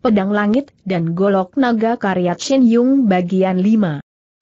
pedang langit dan golok naga karya Shen Yung bagian 5.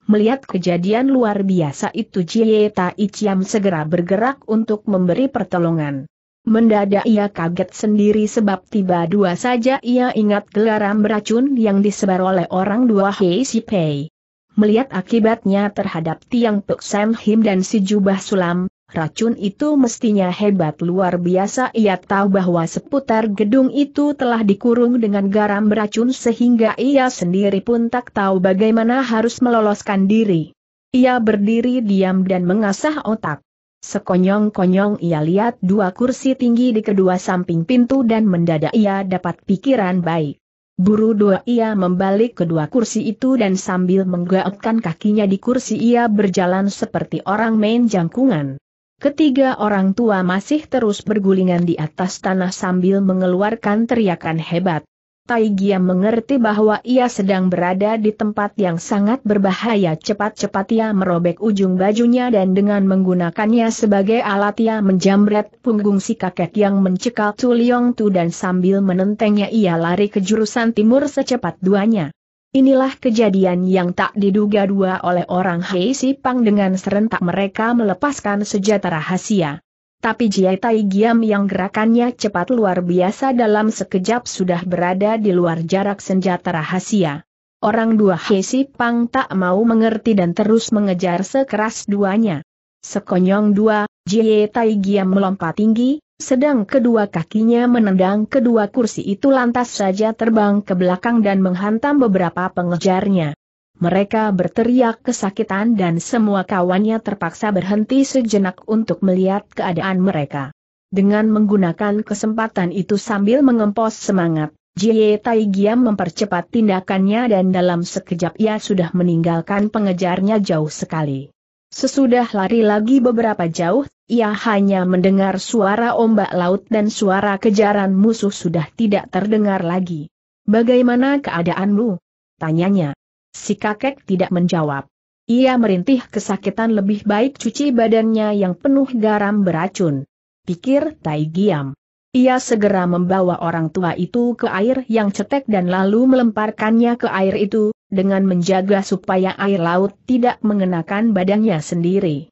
Melihat kejadian luar biasa itu Jie Tai Chiam segera bergerak untuk memberi pertolongan. Mendadak ia kaget sendiri sebab tiba dua saja ia ingat gelaran beracun yang disebar oleh orang dua Hei Si Pei. Melihat akibatnya terhadap Tiang Tuk Sam Him dan si Jubah Sulam, Racun itu mestinya hebat luar biasa ia tahu bahwa seputar gedung itu telah dikurung dengan garam beracun sehingga ia sendiri pun tak tahu bagaimana harus meloloskan diri. Ia berdiri diam dan mengasah otak. Sekonyong-konyong ia lihat dua kursi tinggi di kedua samping pintu dan mendadak ia dapat pikiran baik. Buru dua ia membalik kedua kursi itu dan sambil menggaetkan kakinya di kursi ia berjalan seperti orang main jangkungan. Ketiga orang tua masih terus bergulingan di atas tanah sambil mengeluarkan teriakan hebat. Tai Gia mengerti bahwa ia sedang berada di tempat yang sangat berbahaya. Cepat-cepat ia merobek ujung bajunya dan dengan menggunakannya sebagai alat ia menjamret punggung si kakek yang mencekal Tu Liong Tu dan sambil menentengnya ia lari ke jurusan timur secepat duanya. Inilah kejadian yang tak diduga dua oleh orang Hei Sipang dengan serentak mereka melepaskan senjata rahasia. Tapi Jie Tai Giam yang gerakannya cepat luar biasa dalam sekejap sudah berada di luar jarak senjata rahasia. Orang dua Hei Sipang tak mau mengerti dan terus mengejar sekeras duanya. Sekonyong dua, Jie Tai Giam melompat tinggi, sedang kedua kakinya menendang kedua kursi itu lantas saja terbang ke belakang dan menghantam beberapa pengejarnya. Mereka berteriak kesakitan dan semua kawannya terpaksa berhenti sejenak untuk melihat keadaan mereka. Dengan menggunakan kesempatan itu sambil mengempos semangat, Jie Tai Giam mempercepat tindakannya dan dalam sekejap ia sudah meninggalkan pengejarnya jauh sekali. Sesudah lari lagi beberapa jauh, ia hanya mendengar suara ombak laut dan suara kejaran musuh sudah tidak terdengar lagi. Bagaimana keadaanmu? Tanyanya. Si kakek tidak menjawab. Ia merintih kesakitan lebih baik cuci badannya yang penuh garam beracun. Pikir Tai Giam. Ia segera membawa orang tua itu ke air yang cetek dan lalu melemparkannya ke air itu, dengan menjaga supaya air laut tidak mengenakan badannya sendiri.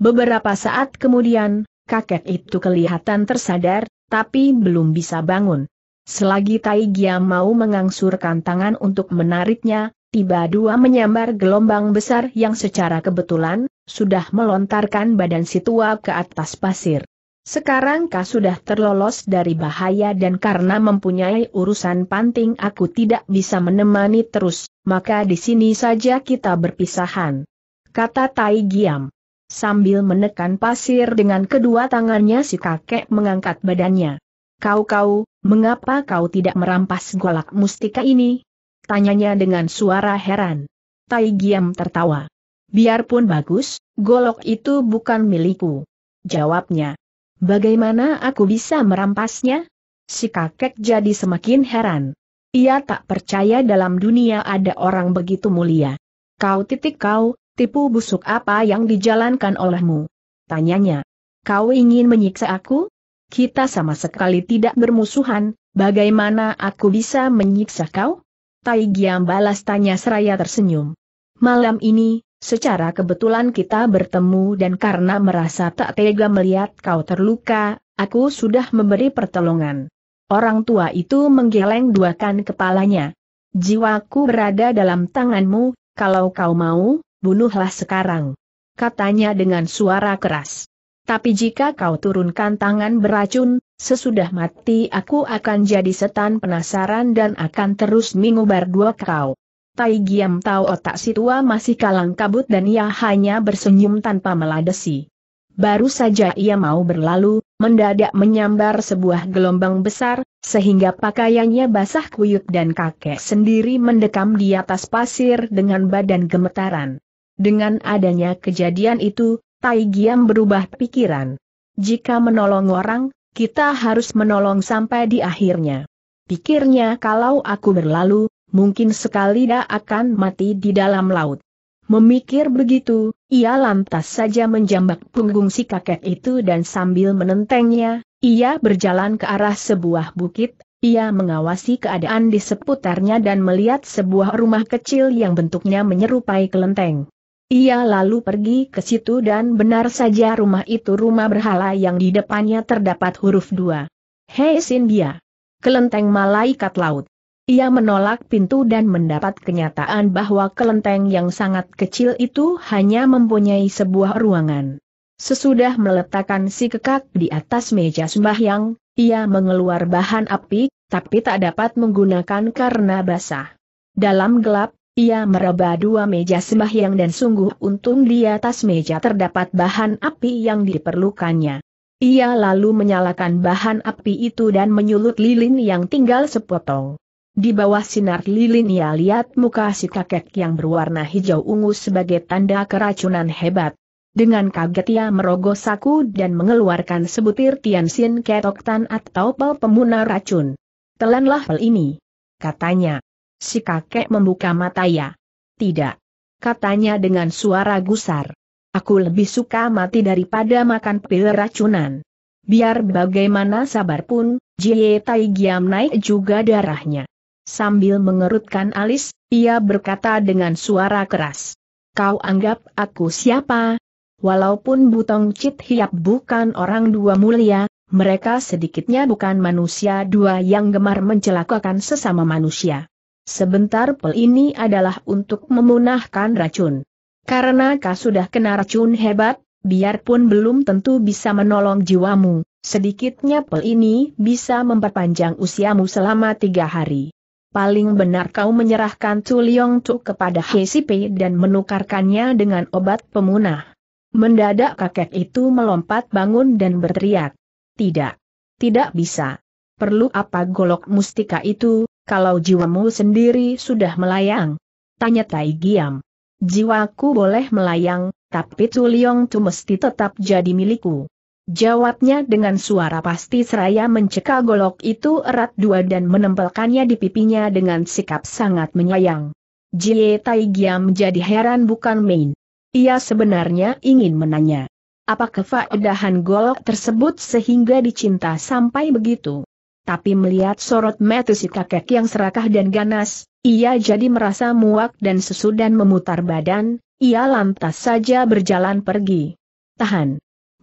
Beberapa saat kemudian, kakek itu kelihatan tersadar, tapi belum bisa bangun. Selagi Tai Taigia mau mengangsurkan tangan untuk menariknya, tiba dua menyambar gelombang besar yang secara kebetulan, sudah melontarkan badan si ke atas pasir. Sekarang kau sudah terlolos dari bahaya dan karena mempunyai urusan panting aku tidak bisa menemani terus, maka di sini saja kita berpisahan. Kata Tai Giam. Sambil menekan pasir dengan kedua tangannya si kakek mengangkat badannya. Kau-kau, mengapa kau tidak merampas golak mustika ini? Tanyanya dengan suara heran. Tai Giam tertawa. Biarpun bagus, golok itu bukan milikku. Jawabnya. Bagaimana aku bisa merampasnya? Si kakek jadi semakin heran. Ia tak percaya dalam dunia ada orang begitu mulia. Kau titik kau, Tipu busuk apa yang dijalankan olehmu? Tanyanya. Kau ingin menyiksa aku? Kita sama sekali tidak bermusuhan, bagaimana aku bisa menyiksa kau? Tai Giam balas tanya seraya tersenyum. Malam ini, secara kebetulan kita bertemu dan karena merasa tak tega melihat kau terluka, aku sudah memberi pertolongan. Orang tua itu menggeleng duakan kepalanya. Jiwaku berada dalam tanganmu, kalau kau mau, bunuhlah sekarang. Katanya dengan suara keras. Tapi jika kau turunkan tangan beracun, sesudah mati aku akan jadi setan penasaran dan akan terus mengubar dua kau. Tai Giam tahu otak si tua masih kalang kabut dan ia hanya bersenyum tanpa meladesi. Baru saja ia mau berlalu, mendadak menyambar sebuah gelombang besar, sehingga pakaiannya basah kuyuk dan kakek sendiri mendekam di atas pasir dengan badan gemetaran. Dengan adanya kejadian itu, Tai Giam berubah pikiran. Jika menolong orang, kita harus menolong sampai di akhirnya. Pikirnya kalau aku berlalu, mungkin sekali dia akan mati di dalam laut. Memikir begitu, ia lantas saja menjambak punggung si kakek itu dan sambil menentengnya, ia berjalan ke arah sebuah bukit, ia mengawasi keadaan di seputarnya dan melihat sebuah rumah kecil yang bentuknya menyerupai kelenteng. Ia lalu pergi ke situ dan benar saja rumah itu rumah berhala yang di depannya terdapat huruf dua. Hei Sindia! Kelenteng Malaikat Laut. Ia menolak pintu dan mendapat kenyataan bahwa kelenteng yang sangat kecil itu hanya mempunyai sebuah ruangan. Sesudah meletakkan si kekak di atas meja sembahyang, ia mengeluarkan bahan api, tapi tak dapat menggunakan karena basah. Dalam gelap, ia meraba dua meja sembahyang dan sungguh untung di atas meja terdapat bahan api yang diperlukannya. Ia lalu menyalakan bahan api itu dan menyulut lilin yang tinggal sepotong. Di bawah sinar lilin ia lihat muka si kakek yang berwarna hijau ungu sebagai tanda keracunan hebat. Dengan kaget ia merogoh saku dan mengeluarkan sebutir tiansin ketoktan atau pel pemunar racun. Telanlah pel ini. Katanya. Si kakek membuka mata ya. Tidak. Katanya dengan suara gusar. Aku lebih suka mati daripada makan pil racunan. Biar bagaimana sabar pun, Jie Tai Giam naik juga darahnya. Sambil mengerutkan alis, ia berkata dengan suara keras. Kau anggap aku siapa? Walaupun Butong Cit Hiap bukan orang dua mulia, mereka sedikitnya bukan manusia dua yang gemar mencelakakan sesama manusia. Sebentar pel ini adalah untuk memunahkan racun. Karena kau sudah kena racun hebat, biarpun belum tentu bisa menolong jiwamu, sedikitnya pel ini bisa memperpanjang usiamu selama tiga hari. Paling benar kau menyerahkan Tu Liong Tu kepada HCP dan menukarkannya dengan obat pemunah. Mendadak kakek itu melompat bangun dan berteriak. Tidak. Tidak bisa. Perlu apa golok mustika itu, kalau jiwamu sendiri sudah melayang? Tanya Tai Giam. Jiwaku boleh melayang, tapi Tuliong Tu mesti tetap jadi milikku. Jawabnya dengan suara pasti seraya mencekal golok itu erat dua dan menempelkannya di pipinya dengan sikap sangat menyayang. Jie Tai Giam jadi heran bukan main. Ia sebenarnya ingin menanya. Apa kefaedahan golok tersebut sehingga dicinta sampai begitu? tapi melihat sorot mata si kakek yang serakah dan ganas, ia jadi merasa muak dan sesudah memutar badan, ia lantas saja berjalan pergi. Tahan.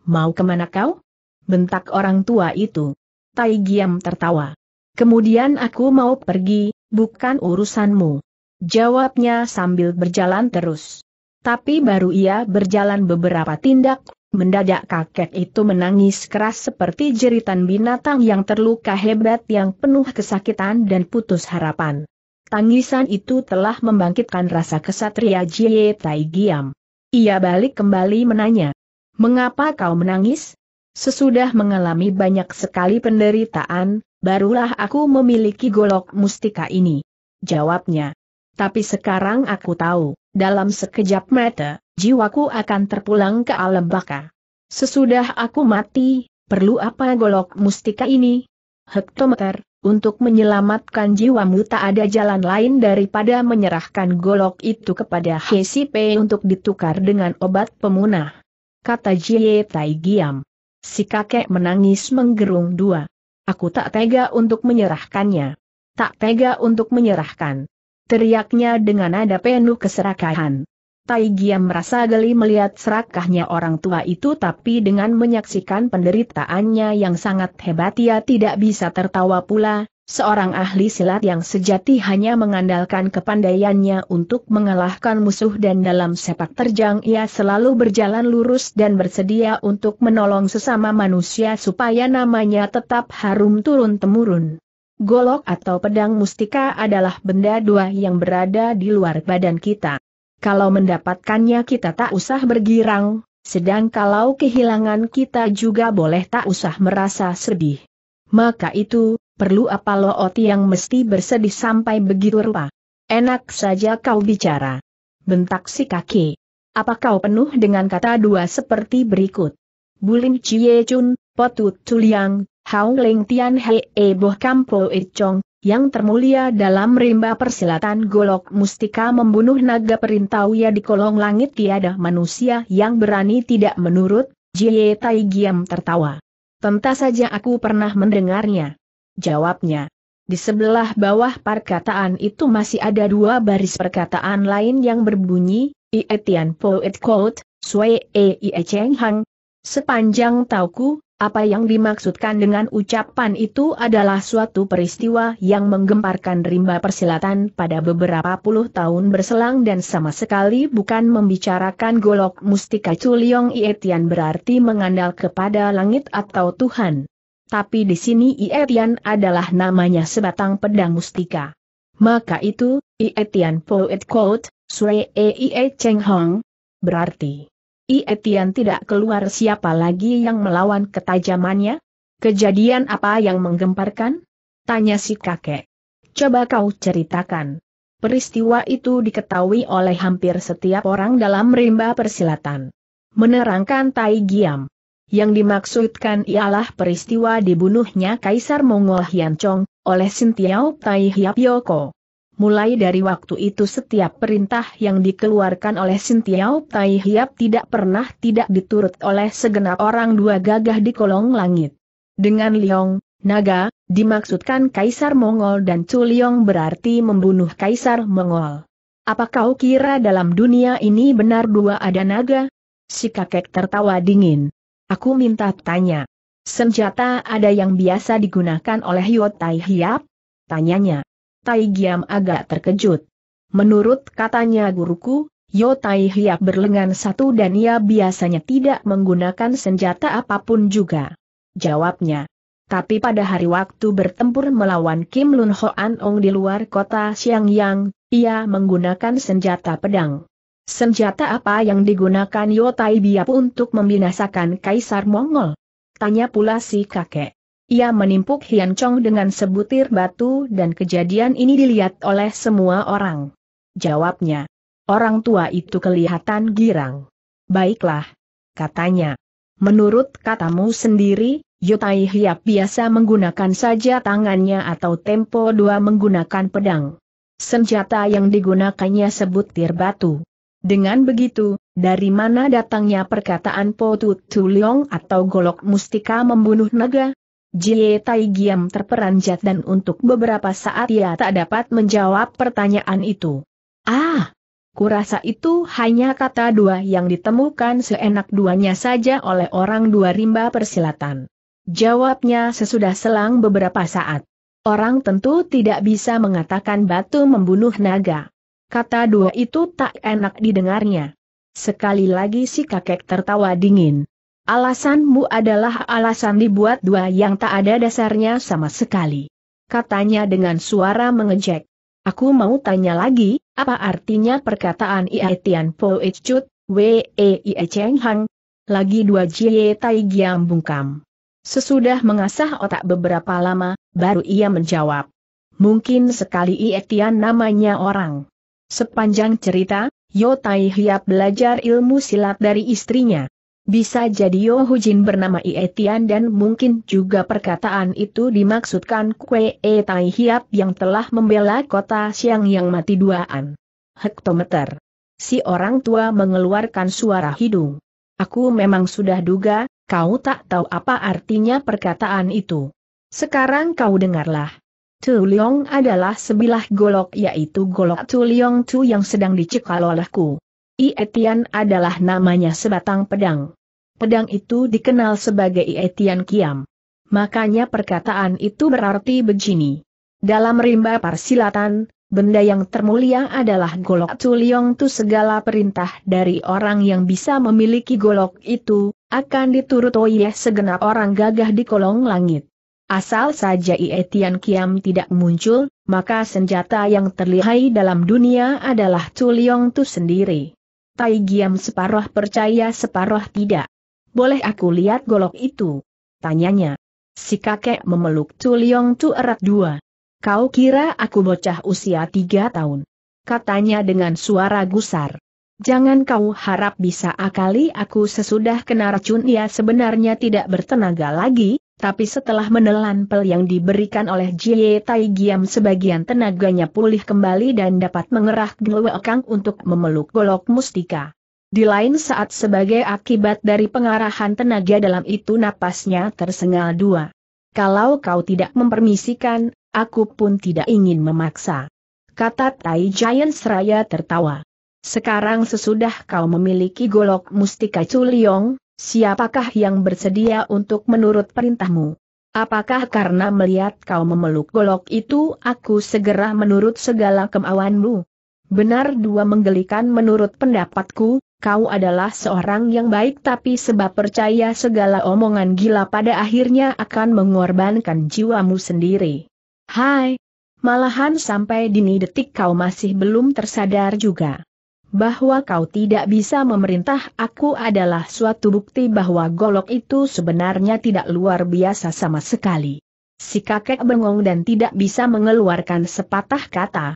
Mau kemana kau? Bentak orang tua itu. Tai Giam tertawa. Kemudian aku mau pergi, bukan urusanmu. Jawabnya sambil berjalan terus. Tapi baru ia berjalan beberapa tindak, Mendadak kakek itu menangis keras seperti jeritan binatang yang terluka hebat yang penuh kesakitan dan putus harapan. Tangisan itu telah membangkitkan rasa kesatria Jie Tai Giam. Ia balik kembali menanya, Mengapa kau menangis? Sesudah mengalami banyak sekali penderitaan, barulah aku memiliki golok mustika ini. Jawabnya. Tapi sekarang aku tahu, dalam sekejap mata, jiwaku akan terpulang ke alam baka. Sesudah aku mati, perlu apa golok mustika ini? Hektometer, untuk menyelamatkan jiwamu tak ada jalan lain daripada menyerahkan golok itu kepada HCP untuk ditukar dengan obat pemunah. Kata Jie Tai Giam. Si kakek menangis menggerung dua. Aku tak tega untuk menyerahkannya. Tak tega untuk menyerahkan. Teriaknya dengan nada penuh keserakahan. Tai Giam merasa geli melihat serakahnya orang tua itu tapi dengan menyaksikan penderitaannya yang sangat hebat ia tidak bisa tertawa pula, seorang ahli silat yang sejati hanya mengandalkan kepandaiannya untuk mengalahkan musuh dan dalam sepak terjang ia selalu berjalan lurus dan bersedia untuk menolong sesama manusia supaya namanya tetap harum turun-temurun. Golok atau pedang mustika adalah benda dua yang berada di luar badan kita. Kalau mendapatkannya kita tak usah bergirang, sedang kalau kehilangan kita juga boleh tak usah merasa sedih. Maka itu, perlu apa oti yang mesti bersedih sampai begitu rupa. Enak saja kau bicara. Bentak si kaki. Apa kau penuh dengan kata dua seperti berikut? Bulim Chie Chun, Potut Tuliang, Hao Leng Tian Hei E Boh Kampo E Chong, yang termulia dalam rimba persilatan Golok Mustika membunuh naga ya di kolong langit tiada manusia yang berani tidak menurut, Jie Tai Giam tertawa. Tentu saja aku pernah mendengarnya. Jawabnya. Di sebelah bawah perkataan itu masih ada dua baris perkataan lain yang berbunyi, Ie Tian Poet Quote, Sui E Ie Cheng Hang. Sepanjang tauku, apa yang dimaksudkan dengan ucapan itu adalah suatu peristiwa yang menggemparkan rimba persilatan pada beberapa puluh tahun berselang dan sama sekali bukan membicarakan golok mustika Chuliong Ietian berarti mengandal kepada langit atau Tuhan. Tapi di sini Ietian adalah namanya sebatang pedang mustika. Maka itu, Ietian Poet Quote, Sui E. Cheng Hong, berarti Ietian tidak keluar siapa lagi yang melawan ketajamannya? Kejadian apa yang menggemparkan? Tanya si kakek. Coba kau ceritakan. Peristiwa itu diketahui oleh hampir setiap orang dalam rimba persilatan. Menerangkan Tai Giam. Yang dimaksudkan ialah peristiwa dibunuhnya Kaisar Mongol Hian Chong oleh Sintiao Tai Hiap Yoko. Mulai dari waktu itu setiap perintah yang dikeluarkan oleh Sintiau Tai Hiap tidak pernah tidak diturut oleh segenap orang dua gagah di kolong langit. Dengan Liong, Naga, dimaksudkan Kaisar Mongol dan Chu Liong berarti membunuh Kaisar Mongol. Apa kau kira dalam dunia ini benar dua ada naga? Si kakek tertawa dingin. Aku minta tanya. Senjata ada yang biasa digunakan oleh Yotai Hiap? Tanyanya. Tai Giam agak terkejut. Menurut katanya guruku, Yo Tai Hiap berlengan satu dan ia biasanya tidak menggunakan senjata apapun juga. Jawabnya. Tapi pada hari waktu bertempur melawan Kim Lun Hoan Ong di luar kota Xiangyang, ia menggunakan senjata pedang. Senjata apa yang digunakan Yotai Biap untuk membinasakan Kaisar Mongol? Tanya pula si kakek. Ia menimpuk Hian Chong dengan sebutir batu dan kejadian ini dilihat oleh semua orang. Jawabnya. Orang tua itu kelihatan girang. Baiklah. Katanya. Menurut katamu sendiri, Yotai Hiap biasa menggunakan saja tangannya atau tempo dua menggunakan pedang. Senjata yang digunakannya sebutir batu. Dengan begitu, dari mana datangnya perkataan Po Tu Tu atau golok mustika membunuh naga? Jie Tai Giam terperanjat dan untuk beberapa saat ia tak dapat menjawab pertanyaan itu. Ah! Kurasa itu hanya kata dua yang ditemukan seenak duanya saja oleh orang dua rimba persilatan. Jawabnya sesudah selang beberapa saat. Orang tentu tidak bisa mengatakan batu membunuh naga. Kata dua itu tak enak didengarnya. Sekali lagi si kakek tertawa dingin. Alasanmu adalah alasan dibuat dua yang tak ada dasarnya sama sekali. Katanya dengan suara mengejek. Aku mau tanya lagi, apa artinya perkataan Ia Tian Po Ichut, Chut, Wei e Cheng Hang? Lagi dua Jie Tai Giam Bungkam. Sesudah mengasah otak beberapa lama, baru ia menjawab. Mungkin sekali Ia Tian namanya orang. Sepanjang cerita, Yo Tai Hiap belajar ilmu silat dari istrinya. Bisa jadi Yohujin bernama Ietian dan mungkin juga perkataan itu dimaksudkan Kue E Tai Hiap yang telah membela kota Siang yang mati duaan. Hektometer. Si orang tua mengeluarkan suara hidung. Aku memang sudah duga, kau tak tahu apa artinya perkataan itu. Sekarang kau dengarlah. Tu Liong adalah sebilah golok yaitu golok Tu Liong Tu yang sedang dicekal olehku. Ietian adalah namanya sebatang pedang. Pedang itu dikenal sebagai Etian Kiam. Makanya perkataan itu berarti begini. Dalam rimba Parsilatan, benda yang termulia adalah golok Tuliong tu segala perintah dari orang yang bisa memiliki golok itu, akan diturut oleh segenap orang gagah di kolong langit. Asal saja Ietian Kiam tidak muncul, maka senjata yang terlihai dalam dunia adalah Tuliong tu sendiri. Tai Giam separuh percaya separuh tidak. Boleh aku lihat golok itu? Tanyanya. Si kakek memeluk Liong Tu erat dua. Kau kira aku bocah usia tiga tahun? Katanya dengan suara gusar. Jangan kau harap bisa akali aku sesudah kena racun ia sebenarnya tidak bertenaga lagi, tapi setelah menelan pel yang diberikan oleh Jie Tai Giam sebagian tenaganya pulih kembali dan dapat mengerah Gnwe Kang untuk memeluk golok mustika. Di lain saat sebagai akibat dari pengarahan tenaga dalam itu napasnya tersengal dua. Kalau kau tidak mempermisikan, aku pun tidak ingin memaksa. Kata Tai Giant seraya tertawa. Sekarang sesudah kau memiliki golok mustika Culiong, siapakah yang bersedia untuk menurut perintahmu? Apakah karena melihat kau memeluk golok itu aku segera menurut segala kemauanmu? Benar dua menggelikan menurut pendapatku, kau adalah seorang yang baik tapi sebab percaya segala omongan gila pada akhirnya akan mengorbankan jiwamu sendiri. Hai! Malahan sampai dini detik kau masih belum tersadar juga. Bahwa kau tidak bisa memerintah aku adalah suatu bukti bahwa golok itu sebenarnya tidak luar biasa sama sekali. Si kakek bengong dan tidak bisa mengeluarkan sepatah kata.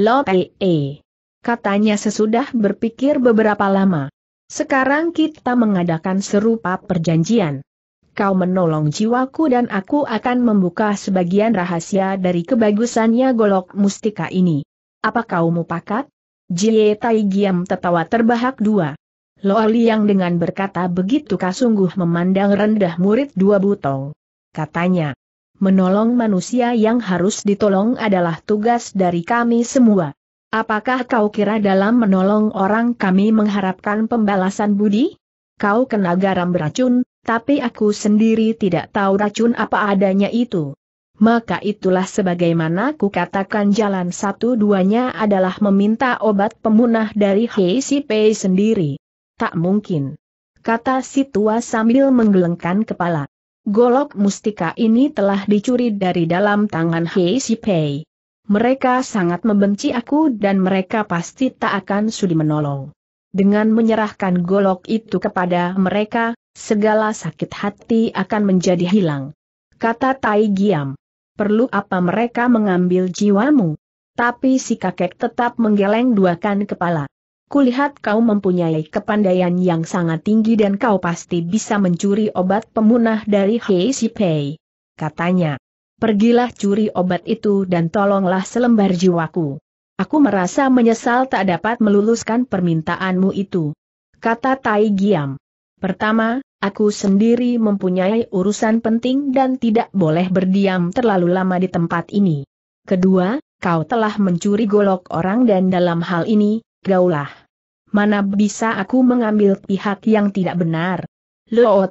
Lope, e katanya sesudah berpikir beberapa lama. Sekarang kita mengadakan serupa perjanjian. Kau menolong jiwaku dan aku akan membuka sebagian rahasia dari kebagusannya golok mustika ini. Apa kau mupakat? Jie Tai Giam tertawa terbahak dua. Lo yang dengan berkata begitu kasungguh memandang rendah murid dua butong. Katanya, menolong manusia yang harus ditolong adalah tugas dari kami semua. Apakah kau kira dalam menolong orang kami mengharapkan pembalasan budi? Kau kena garam beracun, tapi aku sendiri tidak tahu racun apa adanya itu. Maka itulah sebagaimana ku katakan jalan satu-duanya adalah meminta obat pemunah dari Hei si Pei sendiri. Tak mungkin. Kata si tua sambil menggelengkan kepala. Golok mustika ini telah dicuri dari dalam tangan Hei si Pei. Mereka sangat membenci aku dan mereka pasti tak akan sudi menolong. Dengan menyerahkan golok itu kepada mereka, segala sakit hati akan menjadi hilang. Kata Tai Giam. Perlu apa mereka mengambil jiwamu? Tapi si kakek tetap menggeleng duakan kepala. Kulihat kau mempunyai kepandaian yang sangat tinggi dan kau pasti bisa mencuri obat pemunah dari Hei Si Pei. Katanya pergilah curi obat itu dan tolonglah selembar jiwaku. Aku merasa menyesal tak dapat meluluskan permintaanmu itu. Kata Tai Giam. Pertama, aku sendiri mempunyai urusan penting dan tidak boleh berdiam terlalu lama di tempat ini. Kedua, kau telah mencuri golok orang dan dalam hal ini, gaulah. Mana bisa aku mengambil pihak yang tidak benar?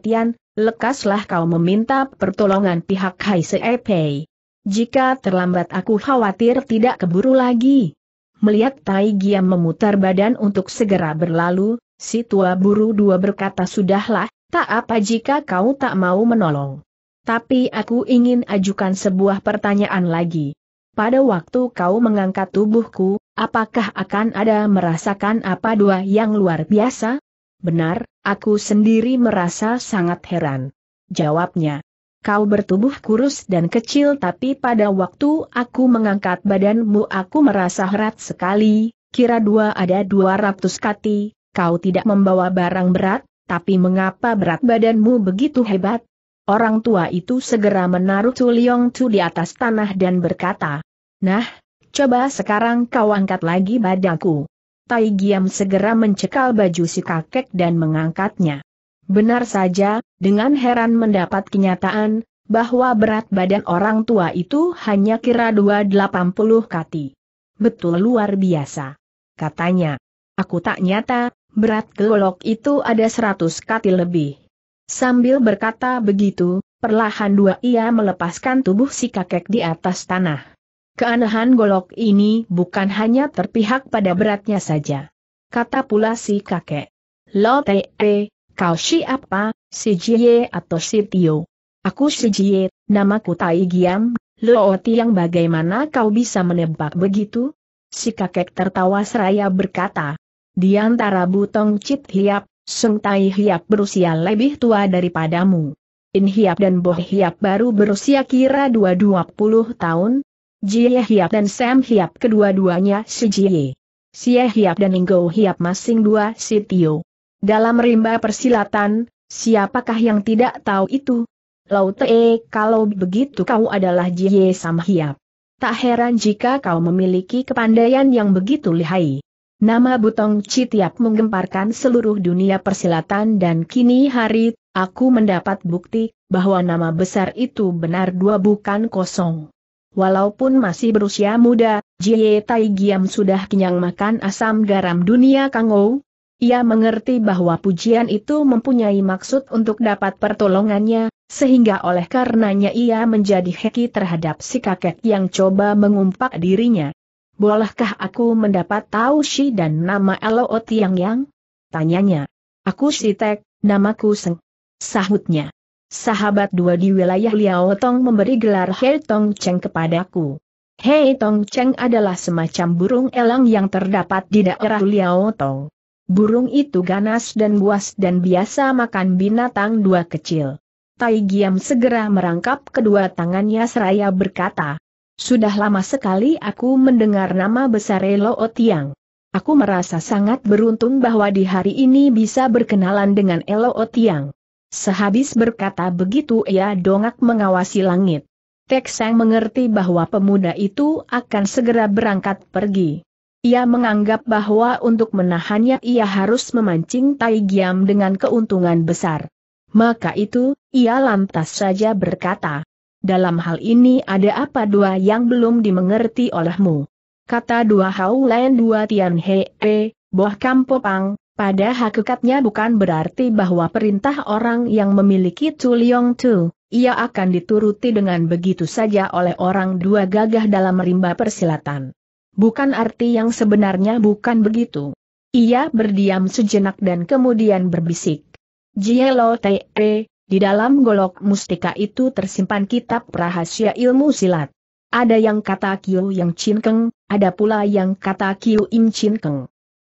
Tian? lekaslah kau meminta pertolongan pihak Hai Seepei. Jika terlambat aku khawatir tidak keburu lagi. Melihat Tai Giam memutar badan untuk segera berlalu, si tua buru dua berkata sudahlah, tak apa jika kau tak mau menolong. Tapi aku ingin ajukan sebuah pertanyaan lagi. Pada waktu kau mengangkat tubuhku, apakah akan ada merasakan apa dua yang luar biasa? Benar, aku sendiri merasa sangat heran. Jawabnya. Kau bertubuh kurus dan kecil tapi pada waktu aku mengangkat badanmu aku merasa herat sekali, kira dua ada dua ratus kati, kau tidak membawa barang berat, tapi mengapa berat badanmu begitu hebat? Orang tua itu segera menaruh Tuliong Tu di atas tanah dan berkata, Nah, coba sekarang kau angkat lagi badanku. Tai Giam segera mencekal baju si kakek dan mengangkatnya. Benar saja, dengan heran mendapat kenyataan, bahwa berat badan orang tua itu hanya kira 280 kati. Betul luar biasa. Katanya. Aku tak nyata, berat gelolok itu ada 100 kati lebih. Sambil berkata begitu, perlahan dua ia melepaskan tubuh si kakek di atas tanah. Keanehan golok ini bukan hanya terpihak pada beratnya saja. Kata pula si kakek. Lo te, kau siapa, si Jie atau si Tio? Aku si Jie, namaku Tai Giam, Lo Tiang bagaimana kau bisa menebak begitu? Si kakek tertawa seraya berkata. Di antara Butong Cit Hiap, Sung Tai Hiap berusia lebih tua daripadamu. In Hiap dan Boh Hiap baru berusia kira dua-dua puluh tahun, Jie Hiap dan Sam Hiap kedua-duanya si Jie. Xie Hiap dan Ningo Hiap masing dua si Tio. Dalam rimba persilatan, siapakah yang tidak tahu itu? Te, kalau begitu kau adalah Jie Sam Hiap. Tak heran jika kau memiliki kepandaian yang begitu lihai. Nama Butong tiap menggemparkan seluruh dunia persilatan dan kini hari, aku mendapat bukti, bahwa nama besar itu benar dua bukan kosong. Walaupun masih berusia muda, Jie Tai Giam sudah kenyang makan asam garam dunia Kang Ou. Ia mengerti bahwa pujian itu mempunyai maksud untuk dapat pertolongannya, sehingga oleh karenanya ia menjadi heki terhadap si kakek yang coba mengumpak dirinya. Bolehkah aku mendapat tahu si dan nama Elo Tiang Yang? Tanyanya. Aku si Tek, namaku Seng. Sahutnya sahabat dua di wilayah Liao Tong memberi gelar Hei Tong Cheng kepadaku. Hei Tong Cheng adalah semacam burung elang yang terdapat di daerah Liao Tong. Burung itu ganas dan buas dan biasa makan binatang dua kecil. Tai Giam segera merangkap kedua tangannya seraya berkata, Sudah lama sekali aku mendengar nama besar Elo Tiang. Aku merasa sangat beruntung bahwa di hari ini bisa berkenalan dengan Elo Tiang. Sehabis berkata begitu ia dongak mengawasi langit. Tek Sang mengerti bahwa pemuda itu akan segera berangkat pergi. Ia menganggap bahwa untuk menahannya ia harus memancing tai giam dengan keuntungan besar. Maka itu, ia lantas saja berkata, dalam hal ini ada apa dua yang belum dimengerti olehmu? Kata dua hau lain dua tian he, e, boh kampopang, pada hakikatnya bukan berarti bahwa perintah orang yang memiliki Tuliong Tu, ia akan dituruti dengan begitu saja oleh orang dua gagah dalam rimba persilatan. Bukan arti yang sebenarnya bukan begitu. Ia berdiam sejenak dan kemudian berbisik. Jielo Te, e, di dalam golok mustika itu tersimpan kitab rahasia ilmu silat. Ada yang kata Kiu yang Chin ada pula yang kata Kiu Im Chin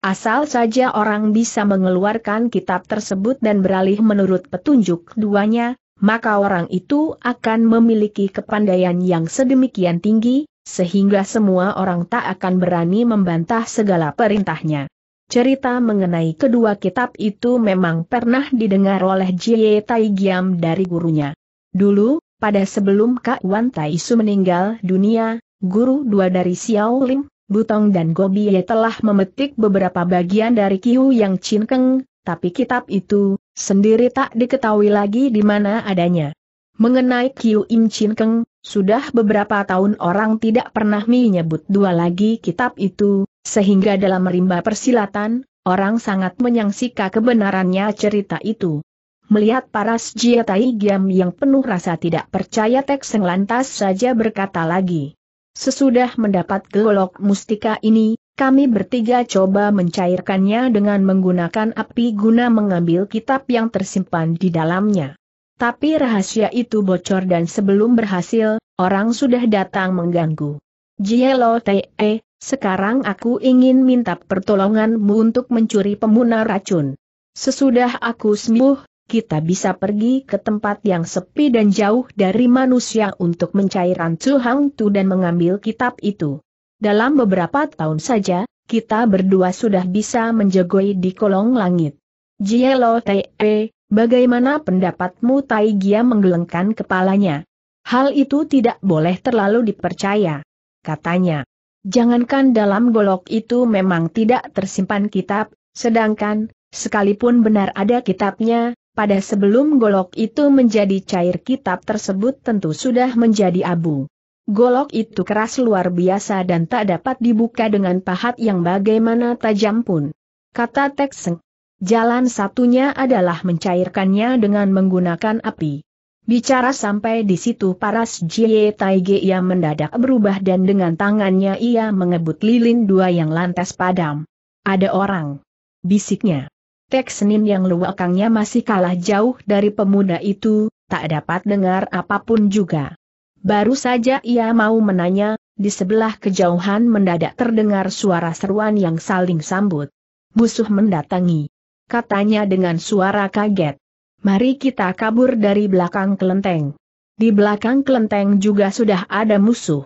Asal saja orang bisa mengeluarkan kitab tersebut dan beralih menurut petunjuk duanya, maka orang itu akan memiliki kepandaian yang sedemikian tinggi, sehingga semua orang tak akan berani membantah segala perintahnya. Cerita mengenai kedua kitab itu memang pernah didengar oleh Jie Tai Giam dari gurunya. Dulu, pada sebelum Kak Wan Tai Su meninggal dunia, guru dua dari Xiao Lim, Butong dan Gobiye telah memetik beberapa bagian dari Kiu yang Cinkeng, tapi kitab itu, sendiri tak diketahui lagi di mana adanya. Mengenai Kiu Im Cinkeng, sudah beberapa tahun orang tidak pernah menyebut dua lagi kitab itu, sehingga dalam rimba persilatan, orang sangat menyangsika kebenarannya cerita itu. Melihat para Jiatai Giam yang penuh rasa tidak percaya teks yang lantas saja berkata lagi. Sesudah mendapat golok mustika ini, kami bertiga coba mencairkannya dengan menggunakan api guna mengambil kitab yang tersimpan di dalamnya. Tapi rahasia itu bocor dan sebelum berhasil, orang sudah datang mengganggu. Jielo Te, sekarang aku ingin minta pertolonganmu untuk mencuri pemunar racun. Sesudah aku sembuh, kita bisa pergi ke tempat yang sepi dan jauh dari manusia untuk mencari rancu Hang Tu dan mengambil kitab itu. Dalam beberapa tahun saja, kita berdua sudah bisa menjegoi di kolong langit. Jielo Te, bagaimana pendapatmu Tai Gia menggelengkan kepalanya? Hal itu tidak boleh terlalu dipercaya. Katanya, jangankan dalam golok itu memang tidak tersimpan kitab, sedangkan, sekalipun benar ada kitabnya, pada sebelum golok itu menjadi cair kitab tersebut tentu sudah menjadi abu. Golok itu keras luar biasa dan tak dapat dibuka dengan pahat yang bagaimana tajam pun. Kata Tekseng. Jalan satunya adalah mencairkannya dengan menggunakan api. Bicara sampai di situ paras Jie Taige ia mendadak berubah dan dengan tangannya ia mengebut lilin dua yang lantas padam. Ada orang. Bisiknya. Tek Senin yang luakangnya masih kalah jauh dari pemuda itu, tak dapat dengar apapun juga. Baru saja ia mau menanya, di sebelah kejauhan mendadak terdengar suara seruan yang saling sambut. Musuh mendatangi. Katanya dengan suara kaget. Mari kita kabur dari belakang kelenteng. Di belakang kelenteng juga sudah ada musuh.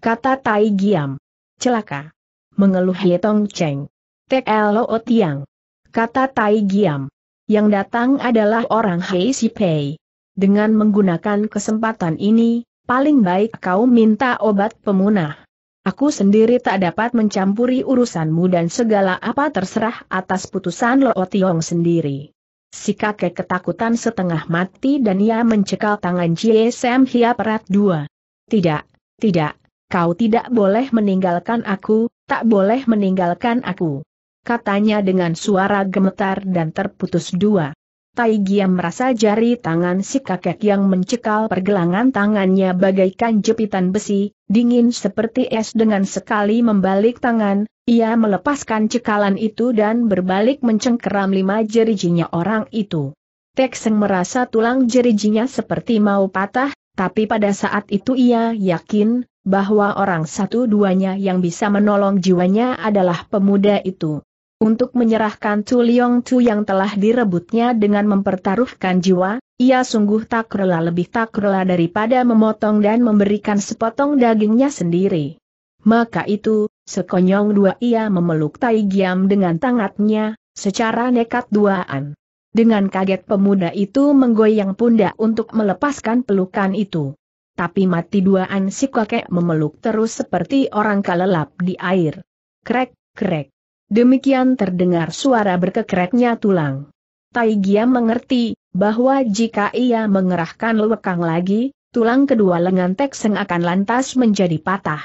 Kata Tai Giam. Celaka. Mengeluh Yetong Cheng. Tek Lo Tiang kata Tai Giam. Yang datang adalah orang Hei Si Pei. Dengan menggunakan kesempatan ini, paling baik kau minta obat pemunah. Aku sendiri tak dapat mencampuri urusanmu dan segala apa terserah atas putusan Lo Tiong sendiri. Si kakek ketakutan setengah mati dan ia mencekal tangan Jie Sam Hiap erat dua. Tidak, tidak, kau tidak boleh meninggalkan aku, tak boleh meninggalkan aku katanya dengan suara gemetar dan terputus dua. Tai Giam merasa jari tangan si kakek yang mencekal pergelangan tangannya bagaikan jepitan besi, dingin seperti es dengan sekali membalik tangan, ia melepaskan cekalan itu dan berbalik mencengkeram lima jerijinya orang itu. Tekseng merasa tulang jerijinya seperti mau patah, tapi pada saat itu ia yakin, bahwa orang satu-duanya yang bisa menolong jiwanya adalah pemuda itu. Untuk menyerahkan Chu Liong Chu yang telah direbutnya dengan mempertaruhkan jiwa, ia sungguh tak rela lebih tak rela daripada memotong dan memberikan sepotong dagingnya sendiri. Maka itu, sekonyong dua ia memeluk Tai Giam dengan tangannya, secara nekat duaan. Dengan kaget pemuda itu menggoyang pundak untuk melepaskan pelukan itu. Tapi mati duaan si kakek memeluk terus seperti orang kalelap di air. Krek, krek. Demikian terdengar suara berkekeretnya tulang. Tai Giam mengerti, bahwa jika ia mengerahkan lekang lagi, tulang kedua lengan Tekseng akan lantas menjadi patah.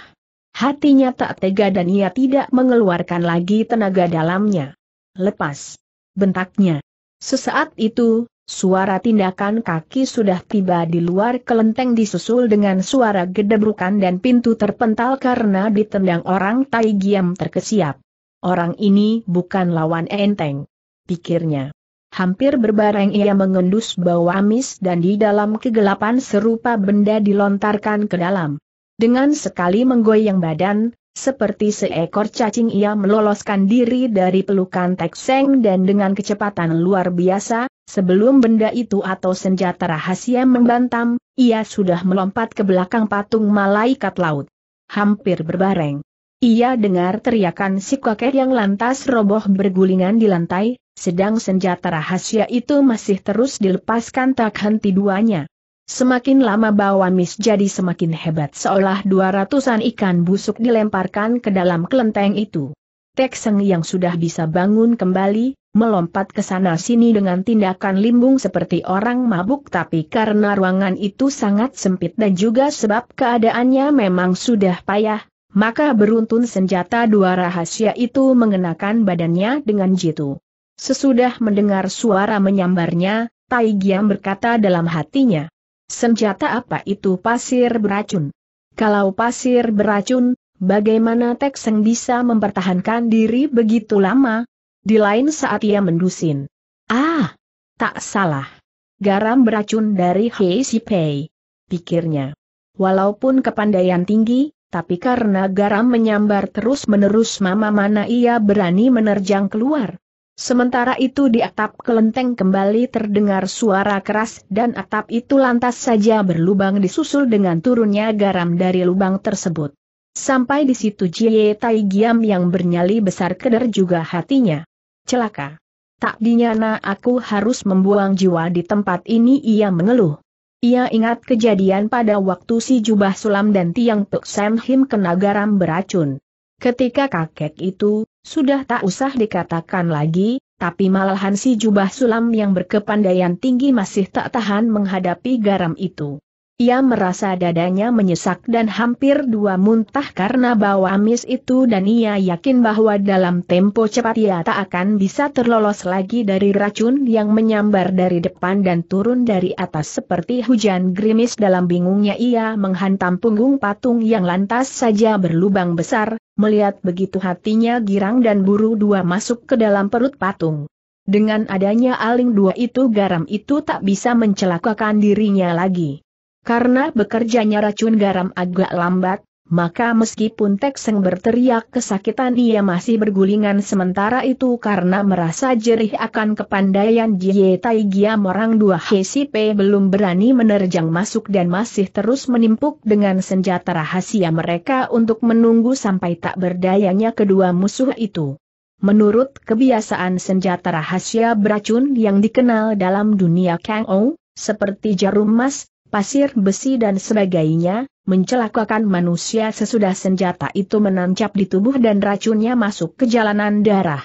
Hatinya tak tega dan ia tidak mengeluarkan lagi tenaga dalamnya. Lepas. Bentaknya. Sesaat itu, suara tindakan kaki sudah tiba di luar kelenteng disusul dengan suara gedebrukan dan pintu terpental karena ditendang orang Tai Giam terkesiap. Orang ini bukan lawan enteng. Pikirnya. Hampir berbareng ia mengendus bau amis dan di dalam kegelapan serupa benda dilontarkan ke dalam. Dengan sekali menggoyang badan, seperti seekor cacing ia meloloskan diri dari pelukan Tekseng dan dengan kecepatan luar biasa, sebelum benda itu atau senjata rahasia membantam, ia sudah melompat ke belakang patung malaikat laut. Hampir berbareng. Ia dengar teriakan si kakek yang lantas roboh bergulingan di lantai, sedang senjata rahasia itu masih terus dilepaskan tak henti duanya. Semakin lama bawa mis jadi semakin hebat seolah dua ratusan ikan busuk dilemparkan ke dalam kelenteng itu. Tekseng yang sudah bisa bangun kembali, melompat ke sana sini dengan tindakan limbung seperti orang mabuk tapi karena ruangan itu sangat sempit dan juga sebab keadaannya memang sudah payah, maka beruntun senjata dua rahasia itu mengenakan badannya dengan jitu. Sesudah mendengar suara menyambarnya, Tai Giam berkata dalam hatinya, Senjata apa itu pasir beracun? Kalau pasir beracun, bagaimana Tek Seng bisa mempertahankan diri begitu lama? Di lain saat ia mendusin. Ah, tak salah. Garam beracun dari Hei Si Pei. Pikirnya. Walaupun kepandaian tinggi, tapi karena garam menyambar terus-menerus mama mana ia berani menerjang keluar. Sementara itu di atap kelenteng kembali terdengar suara keras dan atap itu lantas saja berlubang disusul dengan turunnya garam dari lubang tersebut. Sampai di situ Jie Tai Giam yang bernyali besar keder juga hatinya. Celaka. Tak dinyana aku harus membuang jiwa di tempat ini ia mengeluh. Ia ingat kejadian pada waktu si jubah sulam dan tiang Tuk Sam Him kena garam beracun. Ketika kakek itu, sudah tak usah dikatakan lagi, tapi malahan si jubah sulam yang berkepandaian tinggi masih tak tahan menghadapi garam itu. Ia merasa dadanya menyesak dan hampir dua muntah karena bau amis itu dan ia yakin bahwa dalam tempo cepat ia tak akan bisa terlolos lagi dari racun yang menyambar dari depan dan turun dari atas seperti hujan gerimis dalam bingungnya ia menghantam punggung patung yang lantas saja berlubang besar, melihat begitu hatinya girang dan buru dua masuk ke dalam perut patung. Dengan adanya aling dua itu garam itu tak bisa mencelakakan dirinya lagi. Karena bekerjanya racun garam agak lambat, maka meskipun Tekseng berteriak kesakitan ia masih bergulingan sementara itu karena merasa jerih akan kepandaian Jie Tai Giam orang dua HCP belum berani menerjang masuk dan masih terus menimpuk dengan senjata rahasia mereka untuk menunggu sampai tak berdayanya kedua musuh itu. Menurut kebiasaan senjata rahasia beracun yang dikenal dalam dunia Kang Ou, seperti jarum emas, pasir besi dan sebagainya, mencelakakan manusia sesudah senjata itu menancap di tubuh dan racunnya masuk ke jalanan darah.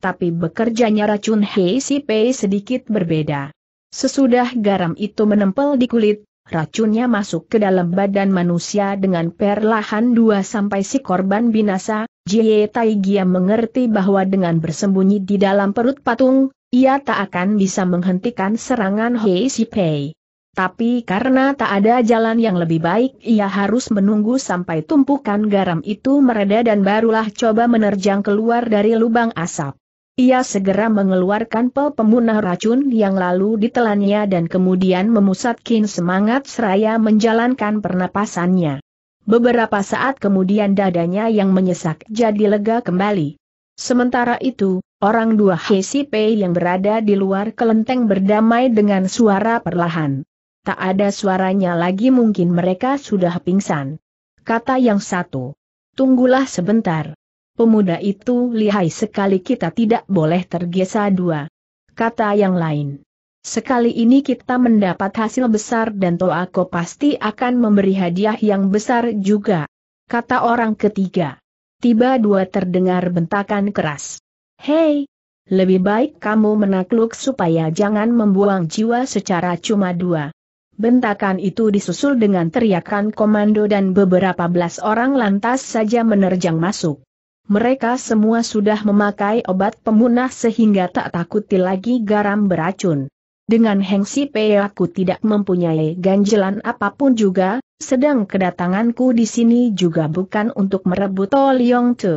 Tapi bekerjanya racun Hei Si Pei sedikit berbeda. Sesudah garam itu menempel di kulit, racunnya masuk ke dalam badan manusia dengan perlahan dua sampai si korban binasa, Jie Tai Gia mengerti bahwa dengan bersembunyi di dalam perut patung, ia tak akan bisa menghentikan serangan Hei Si Pei. Tapi karena tak ada jalan yang lebih baik ia harus menunggu sampai tumpukan garam itu mereda dan barulah coba menerjang keluar dari lubang asap. Ia segera mengeluarkan pel pemunah racun yang lalu ditelannya dan kemudian memusatkan semangat seraya menjalankan pernapasannya. Beberapa saat kemudian dadanya yang menyesak jadi lega kembali. Sementara itu, orang dua Hei yang berada di luar kelenteng berdamai dengan suara perlahan. Tak ada suaranya lagi mungkin mereka sudah pingsan. Kata yang satu. Tunggulah sebentar. Pemuda itu lihai sekali kita tidak boleh tergesa dua. Kata yang lain. Sekali ini kita mendapat hasil besar dan Toako pasti akan memberi hadiah yang besar juga. Kata orang ketiga. Tiba dua terdengar bentakan keras. Hei, lebih baik kamu menakluk supaya jangan membuang jiwa secara cuma dua. Bentakan itu disusul dengan teriakan komando dan beberapa belas orang lantas saja menerjang masuk. Mereka semua sudah memakai obat pemunah sehingga tak takuti lagi garam beracun. Dengan Hengsi Pei aku tidak mempunyai ganjelan apapun juga, sedang kedatanganku di sini juga bukan untuk merebut To Tu.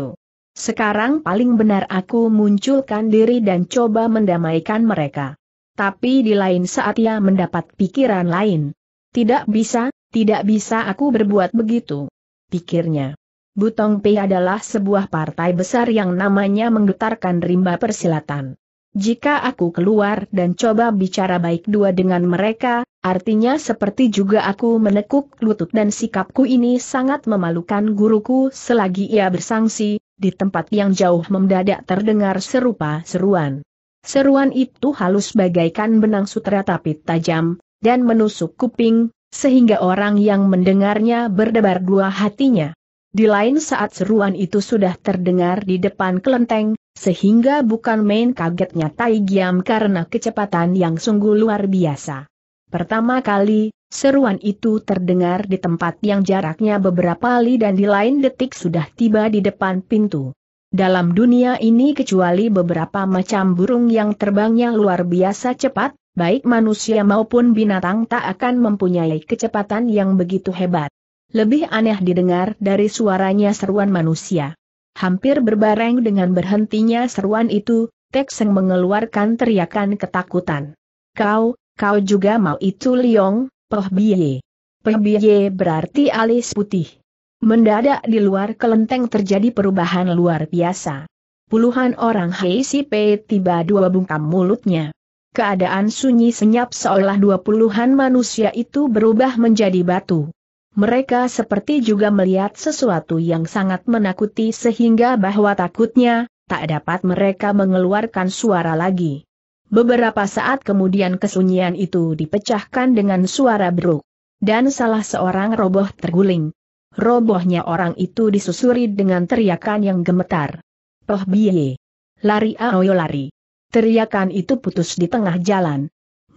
Sekarang paling benar aku munculkan diri dan coba mendamaikan mereka tapi di lain saat ia mendapat pikiran lain. Tidak bisa, tidak bisa aku berbuat begitu. Pikirnya. Butong P adalah sebuah partai besar yang namanya menggetarkan rimba persilatan. Jika aku keluar dan coba bicara baik dua dengan mereka, artinya seperti juga aku menekuk lutut dan sikapku ini sangat memalukan guruku selagi ia bersangsi, di tempat yang jauh mendadak terdengar serupa seruan. Seruan itu halus bagaikan benang sutra tapi tajam, dan menusuk kuping, sehingga orang yang mendengarnya berdebar dua hatinya. Di lain saat seruan itu sudah terdengar di depan kelenteng, sehingga bukan main kagetnya Tai Giam karena kecepatan yang sungguh luar biasa. Pertama kali, seruan itu terdengar di tempat yang jaraknya beberapa li dan di lain detik sudah tiba di depan pintu. Dalam dunia ini kecuali beberapa macam burung yang terbangnya luar biasa cepat, baik manusia maupun binatang tak akan mempunyai kecepatan yang begitu hebat. Lebih aneh didengar dari suaranya seruan manusia. Hampir berbareng dengan berhentinya seruan itu, Tekseng mengeluarkan teriakan ketakutan. Kau, kau juga mau itu Liong, Peh Biye. Peh Biye berarti alis putih. Mendadak di luar kelenteng terjadi perubahan luar biasa. Puluhan orang Si Pei tiba dua bungkam mulutnya. Keadaan sunyi senyap seolah dua puluhan manusia itu berubah menjadi batu. Mereka seperti juga melihat sesuatu yang sangat menakuti sehingga bahwa takutnya, tak dapat mereka mengeluarkan suara lagi. Beberapa saat kemudian kesunyian itu dipecahkan dengan suara beruk. Dan salah seorang roboh terguling robohnya orang itu disusuri dengan teriakan yang gemetar. Toh biye. Lari ah, ayo lari. Teriakan itu putus di tengah jalan.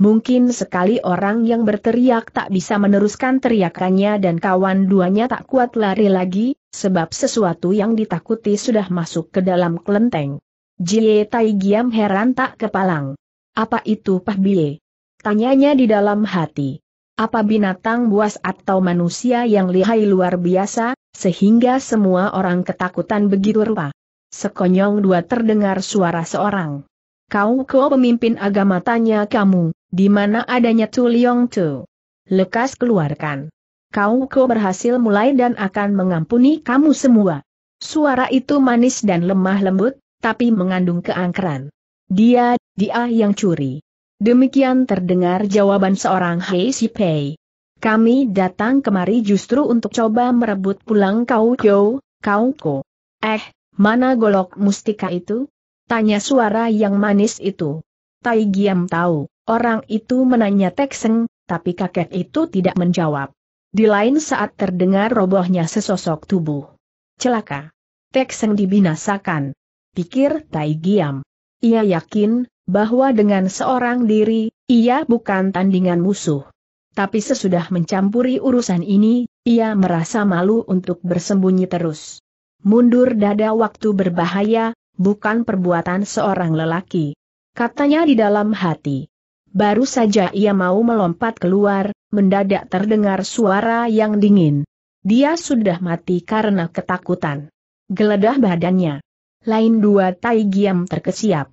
Mungkin sekali orang yang berteriak tak bisa meneruskan teriakannya dan kawan duanya tak kuat lari lagi, sebab sesuatu yang ditakuti sudah masuk ke dalam kelenteng. Jie Tai Giam heran tak kepalang. Apa itu Pah Bie? Tanyanya di dalam hati. Apa binatang buas atau manusia yang lihai luar biasa, sehingga semua orang ketakutan begitu rupa. Sekonyong dua terdengar suara seorang. Kau kau pemimpin agama tanya kamu, di mana adanya Tu Liong Tu? Lekas keluarkan. Kau kau berhasil mulai dan akan mengampuni kamu semua. Suara itu manis dan lemah lembut, tapi mengandung keangkeran. Dia, dia yang curi. Demikian terdengar jawaban seorang Hei Si Pei. Kami datang kemari justru untuk coba merebut pulang Kau Kyo, Kau Ko. Eh, mana golok mustika itu? Tanya suara yang manis itu. Tai Giam tahu, orang itu menanya Tek Seng, tapi kakek itu tidak menjawab. Di lain saat terdengar robohnya sesosok tubuh. Celaka. Tek Seng dibinasakan. Pikir Tai Giam. Ia yakin, bahwa dengan seorang diri, ia bukan tandingan musuh. Tapi sesudah mencampuri urusan ini, ia merasa malu untuk bersembunyi terus. Mundur dada waktu berbahaya, bukan perbuatan seorang lelaki. Katanya di dalam hati. Baru saja ia mau melompat keluar, mendadak terdengar suara yang dingin. Dia sudah mati karena ketakutan. Geledah badannya. Lain dua tai giam terkesiap.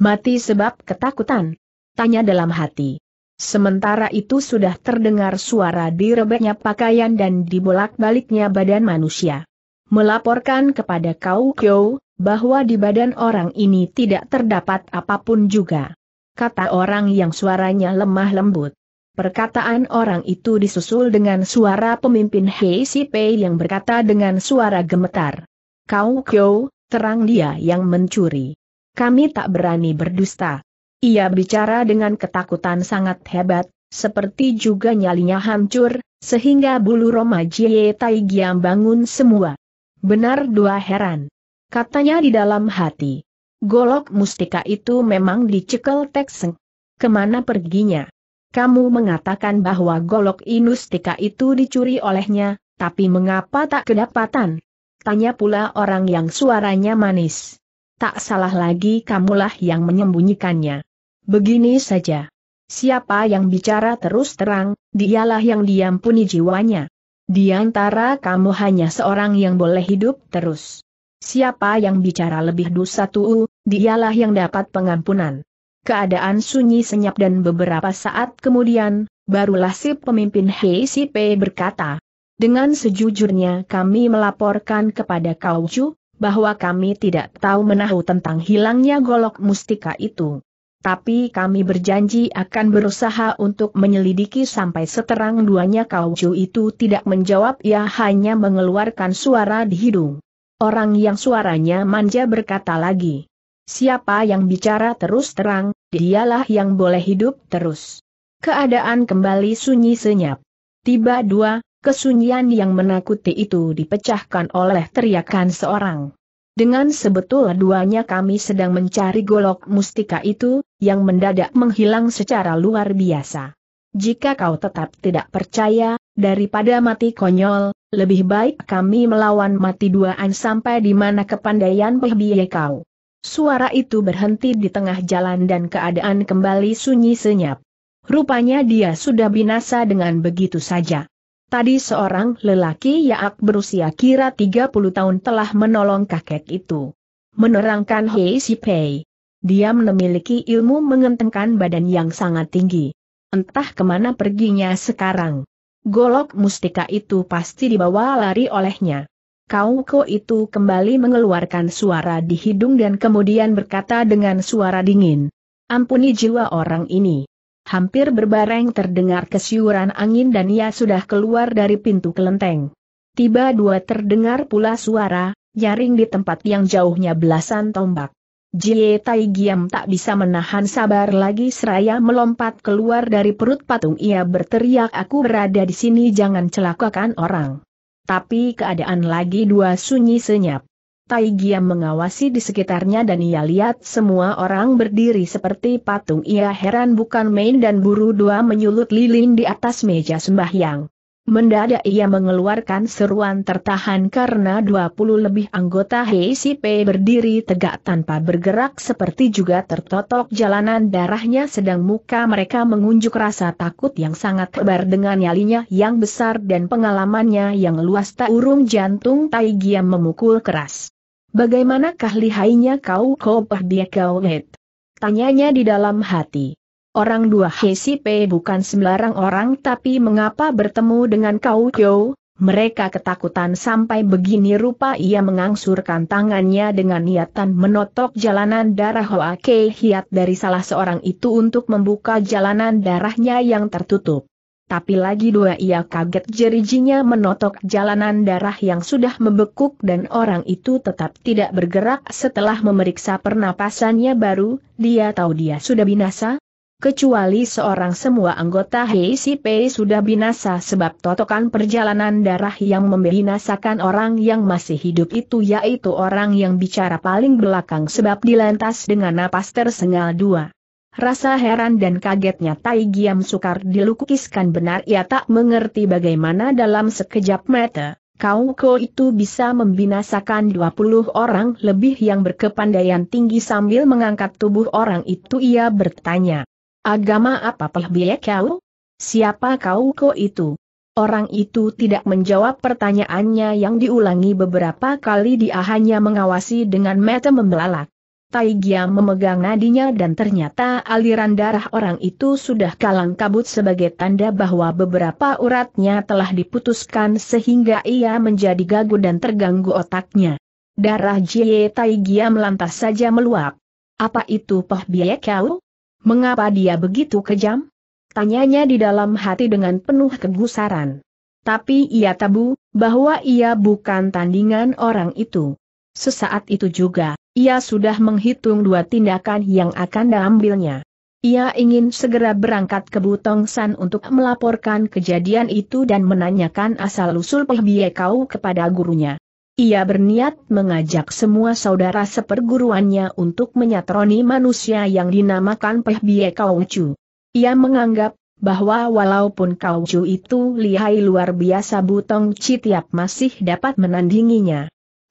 Mati sebab ketakutan? Tanya dalam hati. Sementara itu sudah terdengar suara direbeknya pakaian dan dibolak-baliknya badan manusia. Melaporkan kepada Kau Kyo, bahwa di badan orang ini tidak terdapat apapun juga. Kata orang yang suaranya lemah lembut. Perkataan orang itu disusul dengan suara pemimpin Hei Si Pei yang berkata dengan suara gemetar. Kau Kyo, terang dia yang mencuri kami tak berani berdusta. Ia bicara dengan ketakutan sangat hebat, seperti juga nyalinya hancur, sehingga bulu Roma Jie Tai Giam bangun semua. Benar dua heran. Katanya di dalam hati. Golok mustika itu memang dicekel Tekseng. Kemana perginya? Kamu mengatakan bahwa golok inustika itu dicuri olehnya, tapi mengapa tak kedapatan? Tanya pula orang yang suaranya manis tak salah lagi kamulah yang menyembunyikannya. Begini saja. Siapa yang bicara terus terang, dialah yang diampuni jiwanya. Di antara kamu hanya seorang yang boleh hidup terus. Siapa yang bicara lebih dosa tuu, dialah yang dapat pengampunan. Keadaan sunyi senyap dan beberapa saat kemudian, barulah si pemimpin Hei si Pei berkata, dengan sejujurnya kami melaporkan kepada Kau Chu, bahwa kami tidak tahu menahu tentang hilangnya golok mustika itu. Tapi kami berjanji akan berusaha untuk menyelidiki sampai seterang duanya kauju itu tidak menjawab ia hanya mengeluarkan suara di hidung. Orang yang suaranya manja berkata lagi. Siapa yang bicara terus terang, dialah yang boleh hidup terus. Keadaan kembali sunyi senyap. Tiba dua, Kesunyian yang menakuti itu dipecahkan oleh teriakan seorang. Dengan sebetul duanya kami sedang mencari golok mustika itu, yang mendadak menghilang secara luar biasa. Jika kau tetap tidak percaya, daripada mati konyol, lebih baik kami melawan mati duaan sampai di mana kepandaian pehbiye kau. Suara itu berhenti di tengah jalan dan keadaan kembali sunyi senyap. Rupanya dia sudah binasa dengan begitu saja. Tadi seorang lelaki Yaak berusia kira 30 tahun telah menolong kakek itu. Menerangkan Hei Si Pei. Dia memiliki ilmu mengentengkan badan yang sangat tinggi. Entah kemana perginya sekarang. Golok mustika itu pasti dibawa lari olehnya. Kauko itu kembali mengeluarkan suara di hidung dan kemudian berkata dengan suara dingin. Ampuni jiwa orang ini. Hampir berbareng terdengar kesiuran angin dan ia sudah keluar dari pintu kelenteng. Tiba dua terdengar pula suara, nyaring di tempat yang jauhnya belasan tombak. Jie Tai Giam tak bisa menahan sabar lagi seraya melompat keluar dari perut patung ia berteriak aku berada di sini jangan celakakan orang. Tapi keadaan lagi dua sunyi senyap. Tai Gia mengawasi di sekitarnya dan ia lihat semua orang berdiri seperti patung. Ia heran bukan main dan buru dua menyulut lilin di atas meja sembahyang. Mendadak ia mengeluarkan seruan tertahan karena 20 lebih anggota HCP berdiri tegak tanpa bergerak seperti juga tertotok jalanan darahnya sedang muka mereka mengunjuk rasa takut yang sangat lebar dengan nyalinya yang besar dan pengalamannya yang luas tak urung jantung Tai memukul keras. Bagaimanakah lihainya kau kopah dia kau net? Tanyanya di dalam hati. Orang dua HCP bukan sembarang orang tapi mengapa bertemu dengan kau kyo? Mereka ketakutan sampai begini rupa ia mengangsurkan tangannya dengan niatan menotok jalanan darah Hoa Kei Hiat dari salah seorang itu untuk membuka jalanan darahnya yang tertutup tapi lagi dua ia kaget jerijinya menotok jalanan darah yang sudah membekuk dan orang itu tetap tidak bergerak setelah memeriksa pernapasannya baru, dia tahu dia sudah binasa, kecuali seorang semua anggota HCP sudah binasa sebab totokan perjalanan darah yang membinasakan orang yang masih hidup itu yaitu orang yang bicara paling belakang sebab dilantas dengan napas tersengal dua. Rasa heran dan kagetnya Tai Giam sukar dilukiskan benar ia tak mengerti bagaimana dalam sekejap mata, Kau Ko itu bisa membinasakan 20 orang lebih yang berkepandaian tinggi sambil mengangkat tubuh orang itu ia bertanya. Agama apa pelbie kau? Siapa Kau Ko itu? Orang itu tidak menjawab pertanyaannya yang diulangi beberapa kali dia hanya mengawasi dengan mata membelalak. Tai Gia memegang nadinya dan ternyata aliran darah orang itu sudah kalang kabut sebagai tanda bahwa beberapa uratnya telah diputuskan sehingga ia menjadi gagu dan terganggu otaknya. Darah Jie Tai Gia melantas saja meluap. Apa itu Poh Bie Kau? Mengapa dia begitu kejam? Tanyanya di dalam hati dengan penuh kegusaran. Tapi ia tabu, bahwa ia bukan tandingan orang itu. Sesaat itu juga, ia sudah menghitung dua tindakan yang akan diambilnya. Ia ingin segera berangkat ke Butong San untuk melaporkan kejadian itu dan menanyakan asal-usul Pehbie Kau kepada gurunya. Ia berniat mengajak semua saudara seperguruannya untuk menyatroni manusia yang dinamakan Pehbie Kau Chu. Ia menganggap bahwa walaupun Kau Chu itu lihai luar biasa Butong Ci tiap masih dapat menandinginya.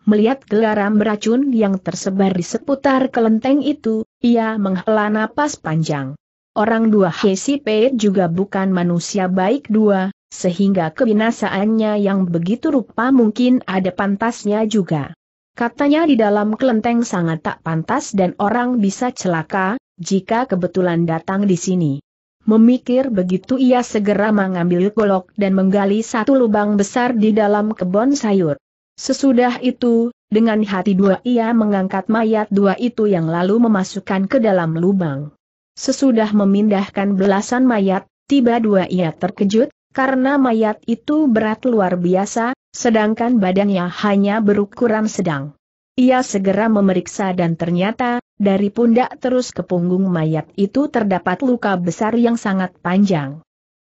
Melihat gelaram beracun yang tersebar di seputar kelenteng itu, ia menghela napas panjang. Orang dua Hesipe juga bukan manusia baik dua, sehingga kebinasaannya yang begitu rupa mungkin ada pantasnya juga. Katanya di dalam kelenteng sangat tak pantas dan orang bisa celaka, jika kebetulan datang di sini. Memikir begitu ia segera mengambil golok dan menggali satu lubang besar di dalam kebun sayur. Sesudah itu, dengan hati dua ia mengangkat mayat dua itu yang lalu memasukkan ke dalam lubang. Sesudah memindahkan belasan mayat, tiba dua ia terkejut, karena mayat itu berat luar biasa, sedangkan badannya hanya berukuran sedang. Ia segera memeriksa dan ternyata, dari pundak terus ke punggung mayat itu terdapat luka besar yang sangat panjang.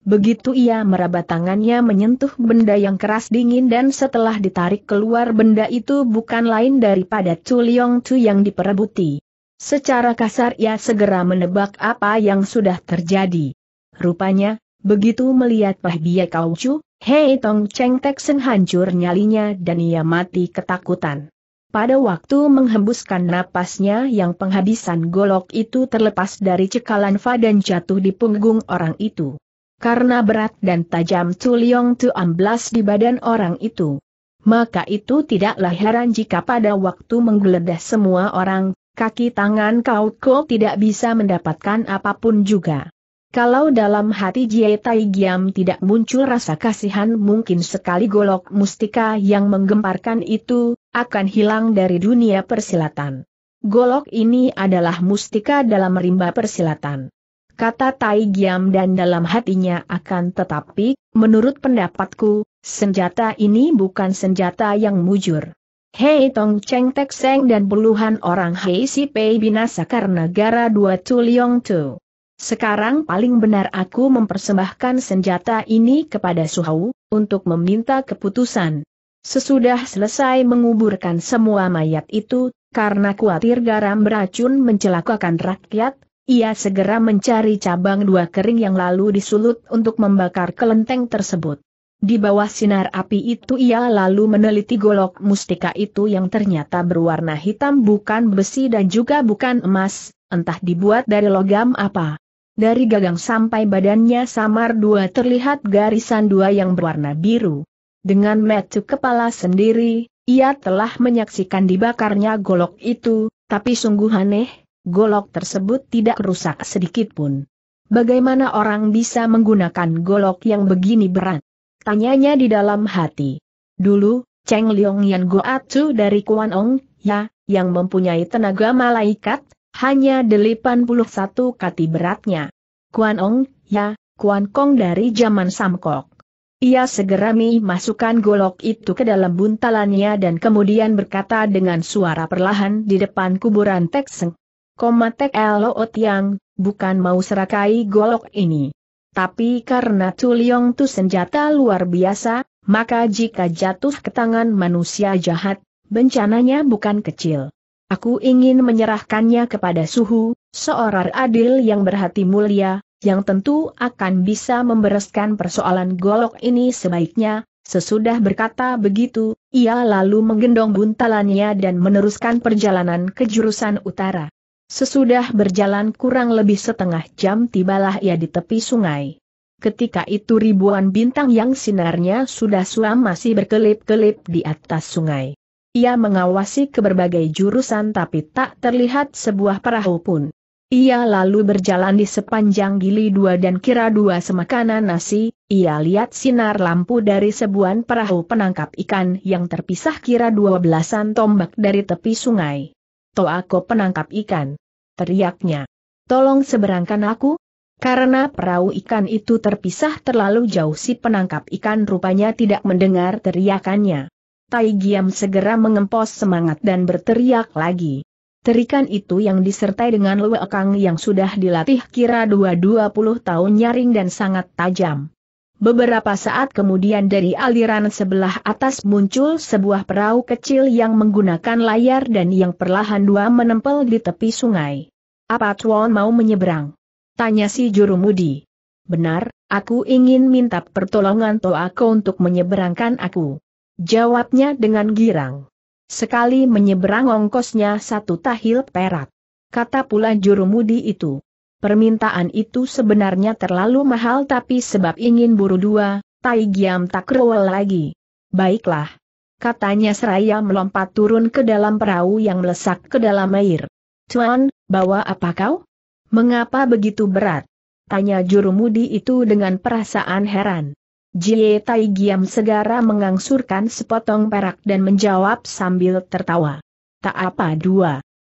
Begitu ia meraba tangannya menyentuh benda yang keras dingin dan setelah ditarik keluar benda itu bukan lain daripada Chuliong Chu yang diperebuti. Secara kasar ia segera menebak apa yang sudah terjadi. Rupanya, begitu melihat Pah Bia Kau Chu, Hei Tong Cheng Tek Seng hancur nyalinya dan ia mati ketakutan. Pada waktu menghembuskan napasnya yang penghabisan golok itu terlepas dari cekalan Fa dan jatuh di punggung orang itu karena berat dan tajam Culiong Tu amblas di badan orang itu. Maka itu tidaklah heran jika pada waktu menggeledah semua orang, kaki tangan Kau Ko tidak bisa mendapatkan apapun juga. Kalau dalam hati Jie Tai Giam tidak muncul rasa kasihan mungkin sekali golok mustika yang menggemparkan itu, akan hilang dari dunia persilatan. Golok ini adalah mustika dalam rimba persilatan kata Tai Giam dan dalam hatinya akan tetapi, menurut pendapatku, senjata ini bukan senjata yang mujur. Hei Tong Cheng Tek Seng dan puluhan orang Hei Si Pei binasa karena gara dua Tu Liong Tu. Sekarang paling benar aku mempersembahkan senjata ini kepada Su Suhau, untuk meminta keputusan. Sesudah selesai menguburkan semua mayat itu, karena kuatir garam beracun mencelakakan rakyat, ia segera mencari cabang dua kering yang lalu disulut untuk membakar kelenteng tersebut. Di bawah sinar api itu ia lalu meneliti golok mustika itu yang ternyata berwarna hitam bukan besi dan juga bukan emas, entah dibuat dari logam apa. Dari gagang sampai badannya samar dua terlihat garisan dua yang berwarna biru. Dengan metu kepala sendiri, ia telah menyaksikan dibakarnya golok itu, tapi sungguh aneh, golok tersebut tidak rusak sedikit pun. Bagaimana orang bisa menggunakan golok yang begini berat? Tanyanya di dalam hati. Dulu, Cheng Liong Yan Goatsu dari Kuan Ong, ya, yang mempunyai tenaga malaikat, hanya 81 kati beratnya. Kuan Ong, ya, Kuan Kong dari zaman Samkok. Ia segera mi masukkan golok itu ke dalam buntalannya dan kemudian berkata dengan suara perlahan di depan kuburan Tek Seng. Komatek Loot yang, bukan mau serakai golok ini. Tapi karena Tuliong tu senjata luar biasa, maka jika jatuh ke tangan manusia jahat, bencananya bukan kecil. Aku ingin menyerahkannya kepada Suhu, seorang adil yang berhati mulia, yang tentu akan bisa membereskan persoalan golok ini sebaiknya, Sesudah berkata begitu, ia lalu menggendong buntalannya dan meneruskan perjalanan ke jurusan utara. Sesudah berjalan kurang lebih setengah jam tibalah ia di tepi sungai. Ketika itu ribuan bintang yang sinarnya sudah suam masih berkelip-kelip di atas sungai. Ia mengawasi ke berbagai jurusan tapi tak terlihat sebuah perahu pun. Ia lalu berjalan di sepanjang gili dua dan kira dua semakanan nasi, ia lihat sinar lampu dari sebuah perahu penangkap ikan yang terpisah kira dua belasan tombak dari tepi sungai. To aku penangkap ikan. Teriaknya. Tolong seberangkan aku. Karena perahu ikan itu terpisah terlalu jauh si penangkap ikan rupanya tidak mendengar teriakannya. Tai Giam segera mengempos semangat dan berteriak lagi. Terikan itu yang disertai dengan luekang yang sudah dilatih kira dua-dua puluh tahun nyaring dan sangat tajam. Beberapa saat kemudian dari aliran sebelah atas muncul sebuah perahu kecil yang menggunakan layar dan yang perlahan dua menempel di tepi sungai. Apa Tuan mau menyeberang? Tanya si jurumudi. Benar, aku ingin minta pertolongan Toako untuk menyeberangkan aku. Jawabnya dengan girang. Sekali menyeberang ongkosnya satu tahil perak. Kata pula jurumudi itu. Permintaan itu sebenarnya terlalu mahal tapi sebab ingin buru dua, Tai Giam tak rewel lagi. Baiklah. Katanya seraya melompat turun ke dalam perahu yang melesak ke dalam air. Tuan, bawa apa kau? Mengapa begitu berat? Tanya juru mudi itu dengan perasaan heran. Jie Tai Giam segera mengangsurkan sepotong perak dan menjawab sambil tertawa. Tak apa dua.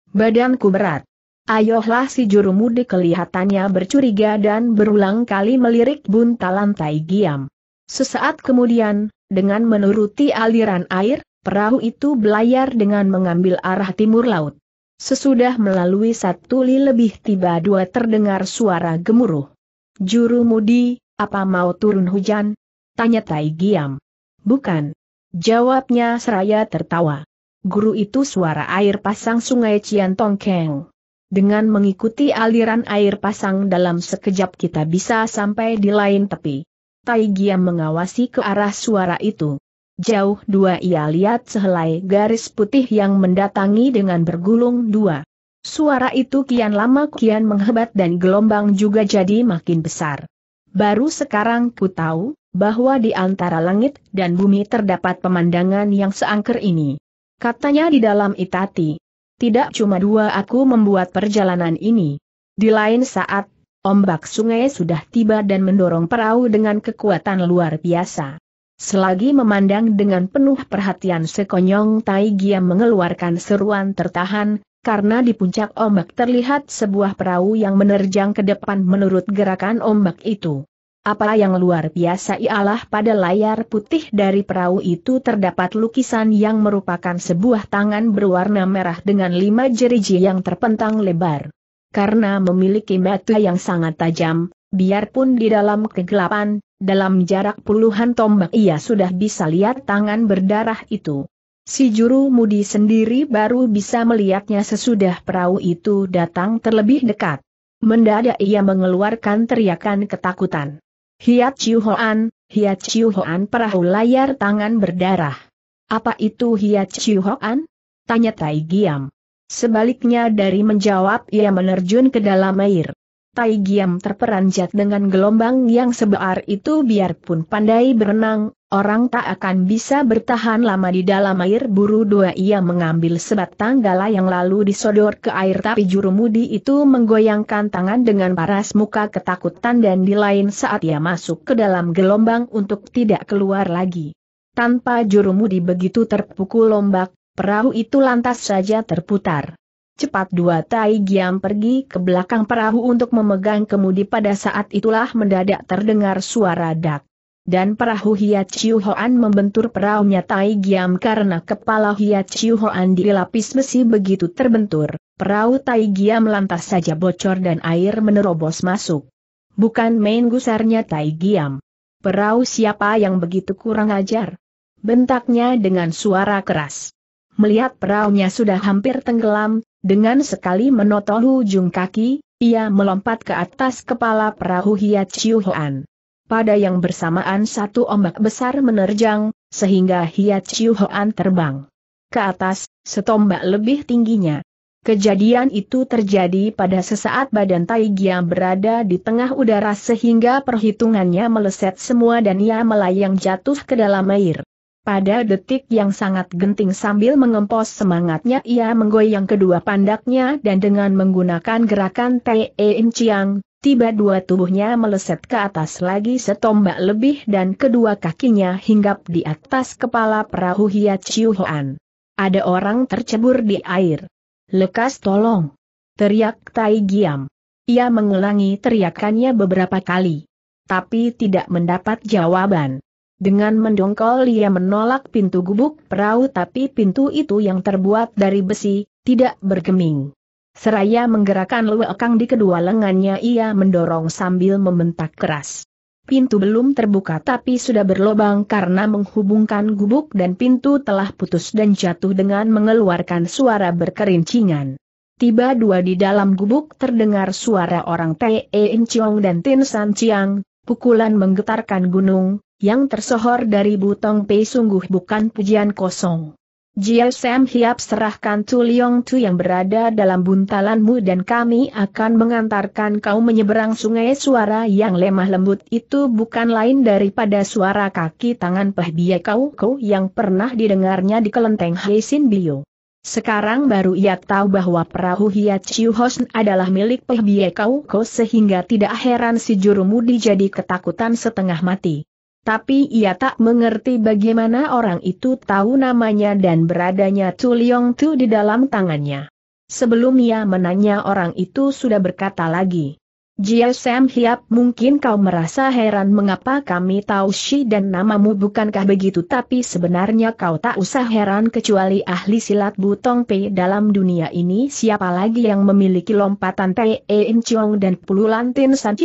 Badanku berat. Ayohlah si juru mudi kelihatannya bercuriga dan berulang kali melirik bunta lantai giam. Sesaat kemudian, dengan menuruti aliran air, perahu itu belayar dengan mengambil arah timur laut. Sesudah melalui satu li lebih tiba dua terdengar suara gemuruh. Juru mudi, apa mau turun hujan? Tanya Tai Giam. Bukan. Jawabnya seraya tertawa. Guru itu suara air pasang sungai Ciantongkeng. Dengan mengikuti aliran air pasang dalam sekejap kita bisa sampai di lain tepi. Tai Giam mengawasi ke arah suara itu. Jauh dua ia lihat sehelai garis putih yang mendatangi dengan bergulung dua. Suara itu kian lama kian menghebat dan gelombang juga jadi makin besar. Baru sekarang ku tahu, bahwa di antara langit dan bumi terdapat pemandangan yang seangker ini. Katanya di dalam itati, tidak cuma dua aku membuat perjalanan ini. Di lain saat, ombak sungai sudah tiba dan mendorong perahu dengan kekuatan luar biasa. Selagi memandang dengan penuh perhatian sekonyong Tai Giam mengeluarkan seruan tertahan, karena di puncak ombak terlihat sebuah perahu yang menerjang ke depan menurut gerakan ombak itu. Apa yang luar biasa ialah pada layar putih dari perahu itu terdapat lukisan yang merupakan sebuah tangan berwarna merah dengan lima jeriji yang terpentang lebar. Karena memiliki mata yang sangat tajam, biarpun di dalam kegelapan, dalam jarak puluhan tombak ia sudah bisa lihat tangan berdarah itu. Si juru mudi sendiri baru bisa melihatnya sesudah perahu itu datang terlebih dekat. Mendadak ia mengeluarkan teriakan ketakutan. Hiat Chiu Hoan, Hiat Chiu Hoan perahu layar tangan berdarah. Apa itu Hiat Chiu Hoan? Tanya Tai Giam. Sebaliknya dari menjawab ia menerjun ke dalam air. Tai Giam terperanjat dengan gelombang yang sebar itu biarpun pandai berenang, Orang tak akan bisa bertahan lama di dalam air buru dua ia mengambil sebat tanggala yang lalu disodor ke air tapi jurumudi itu menggoyangkan tangan dengan paras muka ketakutan dan di lain saat ia masuk ke dalam gelombang untuk tidak keluar lagi. Tanpa jurumudi begitu terpukul ombak, perahu itu lantas saja terputar. Cepat dua tai giam pergi ke belakang perahu untuk memegang kemudi pada saat itulah mendadak terdengar suara dak dan perahu Hiat Chiu Hoan membentur perahunya Tai Giam karena kepala Hiat Chiu Hoan dilapis besi begitu terbentur, perahu Tai Giam lantas saja bocor dan air menerobos masuk. Bukan main gusarnya Tai Giam. Perahu siapa yang begitu kurang ajar? Bentaknya dengan suara keras. Melihat perahunya sudah hampir tenggelam, dengan sekali menotol ujung kaki, ia melompat ke atas kepala perahu Hiat Chiu Hoan pada yang bersamaan satu ombak besar menerjang, sehingga Hiat Chiu Hoan terbang ke atas, setombak lebih tingginya. Kejadian itu terjadi pada sesaat badan Tai Gia berada di tengah udara sehingga perhitungannya meleset semua dan ia melayang jatuh ke dalam air. Pada detik yang sangat genting sambil mengempos semangatnya ia menggoyang kedua pandaknya dan dengan menggunakan gerakan Tein Chiang, Tiba dua tubuhnya meleset ke atas lagi setombak lebih dan kedua kakinya hinggap di atas kepala perahu Hia Chiu Hoan. Ada orang tercebur di air. Lekas tolong. Teriak Tai Giam. Ia mengulangi teriakannya beberapa kali. Tapi tidak mendapat jawaban. Dengan mendongkol ia menolak pintu gubuk perahu tapi pintu itu yang terbuat dari besi, tidak bergeming. Seraya menggerakkan luekang di kedua lengannya ia mendorong sambil membentak keras. Pintu belum terbuka tapi sudah berlobang karena menghubungkan gubuk dan pintu telah putus dan jatuh dengan mengeluarkan suara berkerincingan. Tiba dua di dalam gubuk terdengar suara orang Te Chiong dan Tin San Chiang, pukulan menggetarkan gunung, yang tersohor dari butong Pei sungguh bukan pujian kosong. Jia Sam Hiap serahkan Tu Liong Tu yang berada dalam buntalanmu dan kami akan mengantarkan kau menyeberang sungai suara yang lemah lembut itu bukan lain daripada suara kaki tangan pehbia kau kau yang pernah didengarnya di kelenteng Heisin Bio. Sekarang baru ia tahu bahwa perahu Chiu Hosn adalah milik Kau Kau sehingga tidak heran si mudi jadi ketakutan setengah mati. Tapi ia tak mengerti bagaimana orang itu tahu namanya dan beradanya Tuliong Tu di dalam tangannya. Sebelum ia menanya orang itu sudah berkata lagi. Jia Sam Hiap mungkin kau merasa heran mengapa kami tahu Shi dan namamu bukankah begitu tapi sebenarnya kau tak usah heran kecuali ahli silat Butong Pei dalam dunia ini siapa lagi yang memiliki lompatan Tei En Chong dan pululan Tin San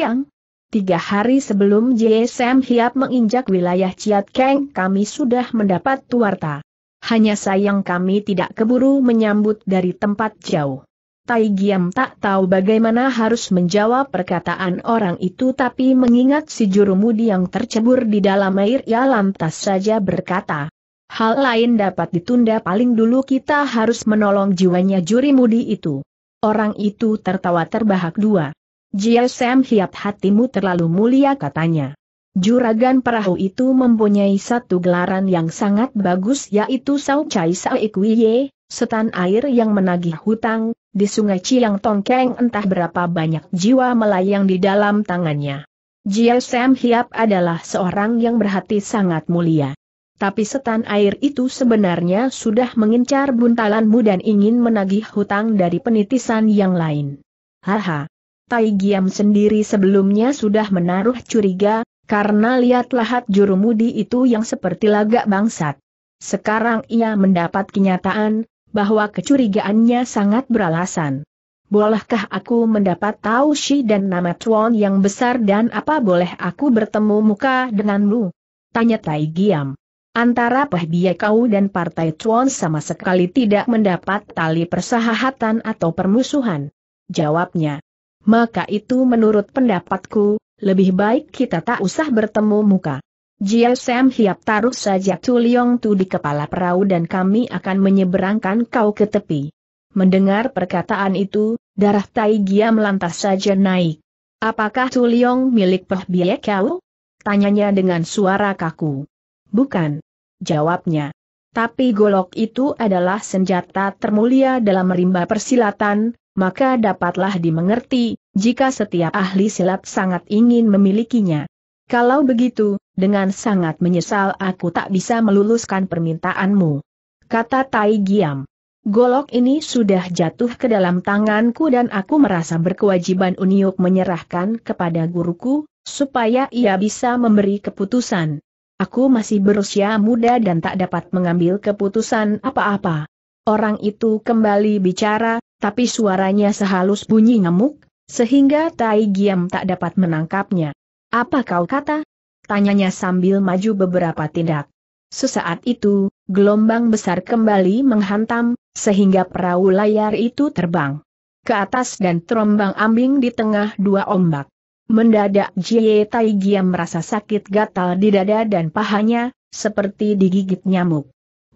Tiga hari sebelum JSM Hiap menginjak wilayah Ciat Keng kami sudah mendapat tuarta. Hanya sayang kami tidak keburu menyambut dari tempat jauh. Tai Giam tak tahu bagaimana harus menjawab perkataan orang itu tapi mengingat si jurumudi yang tercebur di dalam air ia lantas saja berkata. Hal lain dapat ditunda paling dulu kita harus menolong jiwanya mudi itu. Orang itu tertawa terbahak dua. Jia Sam Hiap hatimu terlalu mulia katanya. Juragan perahu itu mempunyai satu gelaran yang sangat bagus yaitu Sao Chai Sao setan air yang menagih hutang, di sungai Ciang Tongkeng entah berapa banyak jiwa melayang di dalam tangannya. Jia Sam Hiap adalah seorang yang berhati sangat mulia. Tapi setan air itu sebenarnya sudah mengincar buntalanmu dan ingin menagih hutang dari penitisan yang lain. Haha, Tai Giam sendiri sebelumnya sudah menaruh curiga, karena lihat lahat mudi itu yang seperti lagak bangsat. Sekarang ia mendapat kenyataan, bahwa kecurigaannya sangat beralasan. Bolehkah aku mendapat tahu Shi dan nama Chuan yang besar dan apa boleh aku bertemu muka denganmu? Tanya Tai Giam. Antara Pahbiya kau dan Partai Chuan sama sekali tidak mendapat tali persahahatan atau permusuhan. Jawabnya maka itu menurut pendapatku, lebih baik kita tak usah bertemu muka. Jia Sam Hiap taruh saja Tu Liong Tu di kepala perahu dan kami akan menyeberangkan kau ke tepi. Mendengar perkataan itu, darah Tai Gia melantas saja naik. Apakah Tu Liong milik Peh Bie Kau? Tanyanya dengan suara kaku. Bukan. Jawabnya. Tapi golok itu adalah senjata termulia dalam rimba persilatan, maka dapatlah dimengerti, jika setiap ahli silat sangat ingin memilikinya. Kalau begitu, dengan sangat menyesal aku tak bisa meluluskan permintaanmu. Kata Tai Giam. Golok ini sudah jatuh ke dalam tanganku dan aku merasa berkewajiban Uniuk menyerahkan kepada guruku, supaya ia bisa memberi keputusan. Aku masih berusia muda dan tak dapat mengambil keputusan apa-apa. Orang itu kembali bicara, tapi suaranya sehalus bunyi ngemuk, sehingga Tai Giam tak dapat menangkapnya. Apa kau kata? Tanyanya sambil maju beberapa tindak. Sesaat itu, gelombang besar kembali menghantam, sehingga perahu layar itu terbang ke atas dan terombang ambing di tengah dua ombak. Mendadak Jie Tai Giam merasa sakit gatal di dada dan pahanya, seperti digigit nyamuk.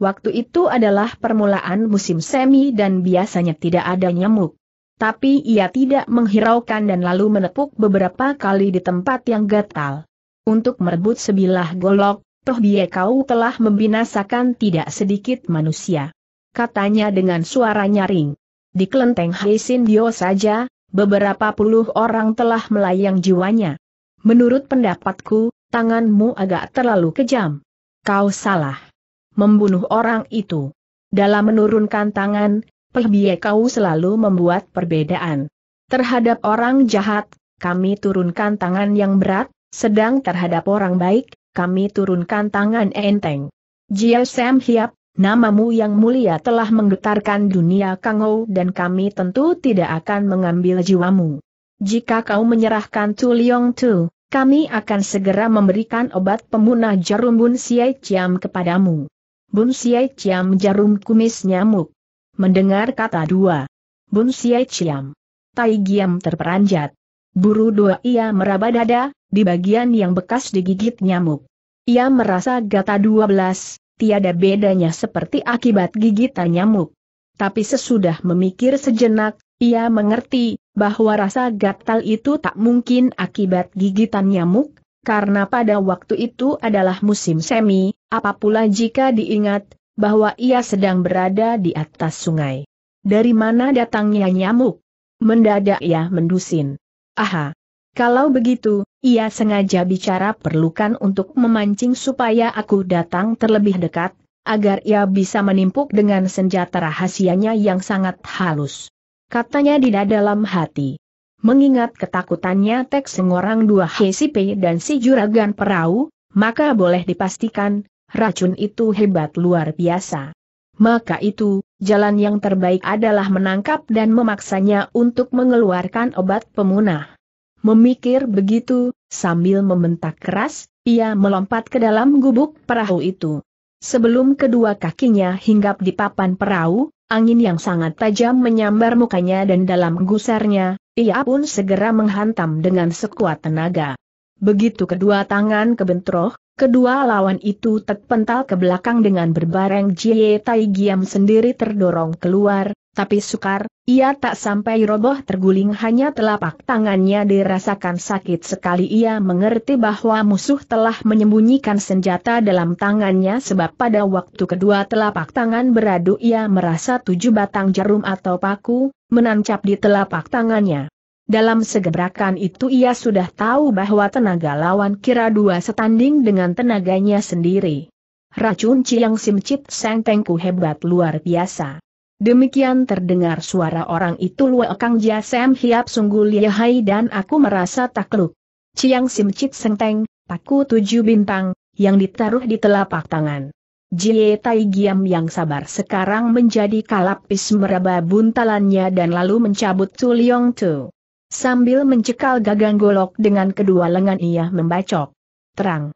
Waktu itu adalah permulaan musim semi dan biasanya tidak ada nyamuk. Tapi ia tidak menghiraukan dan lalu menepuk beberapa kali di tempat yang gatal. Untuk merebut sebilah golok, toh kau telah membinasakan tidak sedikit manusia. Katanya dengan suara nyaring. Di kelenteng Heisin Dio saja, beberapa puluh orang telah melayang jiwanya. Menurut pendapatku, tanganmu agak terlalu kejam. Kau salah membunuh orang itu. Dalam menurunkan tangan, Pelbie kau selalu membuat perbedaan. Terhadap orang jahat, kami turunkan tangan yang berat, sedang terhadap orang baik, kami turunkan tangan enteng. Jia Sam Hiap, namamu yang mulia telah menggetarkan dunia Kangou dan kami tentu tidak akan mengambil jiwamu. Jika kau menyerahkan Tu Liong Tu, kami akan segera memberikan obat pemunah jarum bun siai ciam kepadamu. Bun Siai Ciam jarum kumis nyamuk. Mendengar kata dua. Bun Siai Ciam. Tai Giam terperanjat. Buru dua ia meraba dada, di bagian yang bekas digigit nyamuk. Ia merasa gata dua belas, tiada bedanya seperti akibat gigitan nyamuk. Tapi sesudah memikir sejenak, ia mengerti, bahwa rasa gatal itu tak mungkin akibat gigitan nyamuk, karena pada waktu itu adalah musim semi, apa jika diingat, bahwa ia sedang berada di atas sungai. Dari mana datangnya nyamuk? Mendadak ia mendusin. Aha! Kalau begitu, ia sengaja bicara perlukan untuk memancing supaya aku datang terlebih dekat, agar ia bisa menimpuk dengan senjata rahasianya yang sangat halus. Katanya di dalam hati. Mengingat ketakutannya Tek Sengorang dua HCP dan si juragan perahu, maka boleh dipastikan, racun itu hebat luar biasa. Maka itu, jalan yang terbaik adalah menangkap dan memaksanya untuk mengeluarkan obat pemunah. Memikir begitu, sambil membentak keras, ia melompat ke dalam gubuk perahu itu. Sebelum kedua kakinya hinggap di papan perahu, Angin yang sangat tajam menyambar mukanya dan dalam gusarnya, ia pun segera menghantam dengan sekuat tenaga. Begitu kedua tangan kebentroh, kedua lawan itu terpental ke belakang dengan berbareng Jie Tai Giam sendiri terdorong keluar, tapi sukar, ia tak sampai roboh terguling hanya telapak tangannya dirasakan sakit sekali ia mengerti bahwa musuh telah menyembunyikan senjata dalam tangannya sebab pada waktu kedua telapak tangan beradu ia merasa tujuh batang jarum atau paku, menancap di telapak tangannya. Dalam segebrakan itu ia sudah tahu bahwa tenaga lawan kira dua setanding dengan tenaganya sendiri. Racun Ciang Simcit Seng Tengku hebat luar biasa. Demikian terdengar suara orang itu Luekang Jasem Hiap sungguh lihai dan aku merasa takluk. Ciang Simcit Senteng, paku tujuh bintang, yang ditaruh di telapak tangan. Jie Tai Giam yang sabar sekarang menjadi kalapis meraba buntalannya dan lalu mencabut Tu Liong Tu. Sambil mencekal gagang golok dengan kedua lengan ia membacok. Terang.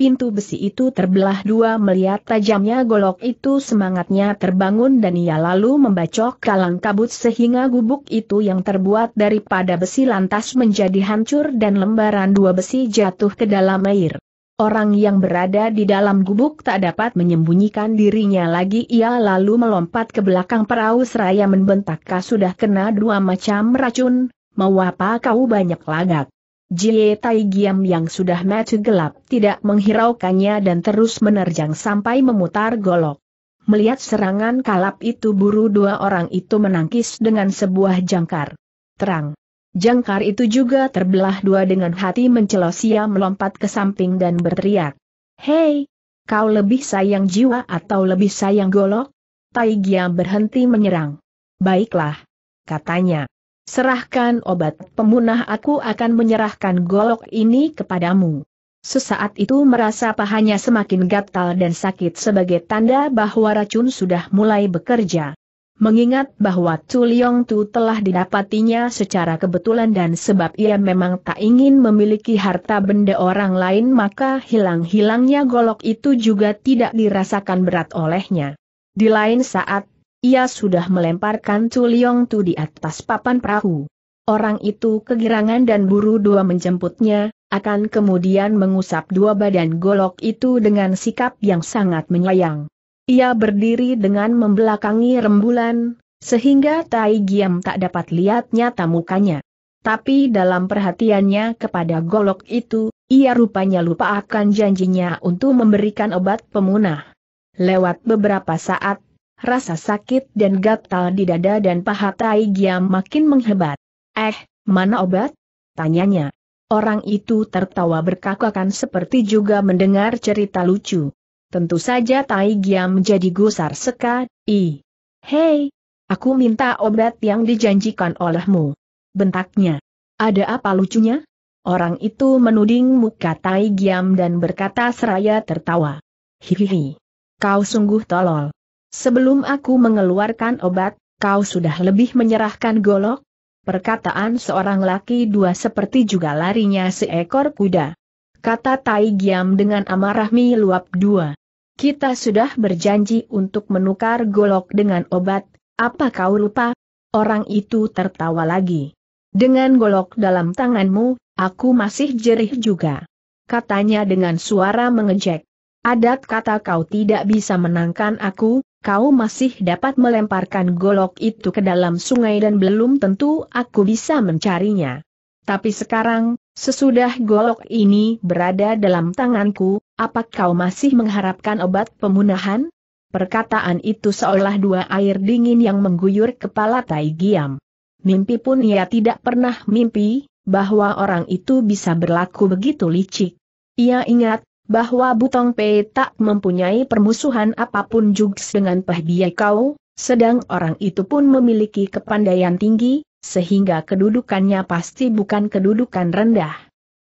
Pintu besi itu terbelah dua melihat tajamnya golok itu semangatnya terbangun dan ia lalu membacok kalang kabut sehingga gubuk itu yang terbuat daripada besi lantas menjadi hancur dan lembaran dua besi jatuh ke dalam air. Orang yang berada di dalam gubuk tak dapat menyembunyikan dirinya lagi ia lalu melompat ke belakang perahu seraya membentak sudah kena dua macam racun, mau apa kau banyak lagak. Jie Tai Giam yang sudah maju gelap tidak menghiraukannya dan terus menerjang sampai memutar golok. Melihat serangan kalap itu buru dua orang itu menangkis dengan sebuah jangkar. Terang. Jangkar itu juga terbelah dua dengan hati mencelosia melompat ke samping dan berteriak. Hei! Kau lebih sayang jiwa atau lebih sayang golok? Tai Giam berhenti menyerang. Baiklah. Katanya. Serahkan obat pemunah aku akan menyerahkan golok ini kepadamu. Sesaat itu merasa pahanya semakin gatal dan sakit sebagai tanda bahwa racun sudah mulai bekerja. Mengingat bahwa Tuliong Tu telah didapatinya secara kebetulan dan sebab ia memang tak ingin memiliki harta benda orang lain maka hilang-hilangnya golok itu juga tidak dirasakan berat olehnya. Di lain saat, ia sudah melemparkan Culiong Tu di atas papan perahu. Orang itu kegirangan dan buru dua menjemputnya, akan kemudian mengusap dua badan golok itu dengan sikap yang sangat menyayang. Ia berdiri dengan membelakangi rembulan, sehingga Tai Giam tak dapat lihat nyata mukanya. Tapi dalam perhatiannya kepada golok itu, ia rupanya lupa akan janjinya untuk memberikan obat pemunah. Lewat beberapa saat, Rasa sakit dan gatal di dada dan paha Tai Giam makin menghebat. Eh, mana obat? Tanyanya. Orang itu tertawa berkakakan seperti juga mendengar cerita lucu. Tentu saja Tai Giam menjadi gusar seka, i. Hei, aku minta obat yang dijanjikan olehmu. Bentaknya. Ada apa lucunya? Orang itu menuding muka Tai Giam dan berkata seraya tertawa. Hihihi. Kau sungguh tolol. Sebelum aku mengeluarkan obat, kau sudah lebih menyerahkan golok? Perkataan seorang laki dua seperti juga larinya seekor kuda. Kata Tai Giam dengan amarah mi luap dua. Kita sudah berjanji untuk menukar golok dengan obat, apa kau lupa? Orang itu tertawa lagi. Dengan golok dalam tanganmu, aku masih jerih juga. Katanya dengan suara mengejek. Adat kata kau tidak bisa menangkan aku, kau masih dapat melemparkan golok itu ke dalam sungai dan belum tentu aku bisa mencarinya. Tapi sekarang, sesudah golok ini berada dalam tanganku, apa kau masih mengharapkan obat pemunahan? Perkataan itu seolah dua air dingin yang mengguyur kepala Tai Giam. Mimpi pun ia tidak pernah mimpi, bahwa orang itu bisa berlaku begitu licik. Ia ingat, bahwa Butong Pei tak mempunyai permusuhan apapun juga dengan Peh Kau, sedang orang itu pun memiliki kepandaian tinggi, sehingga kedudukannya pasti bukan kedudukan rendah.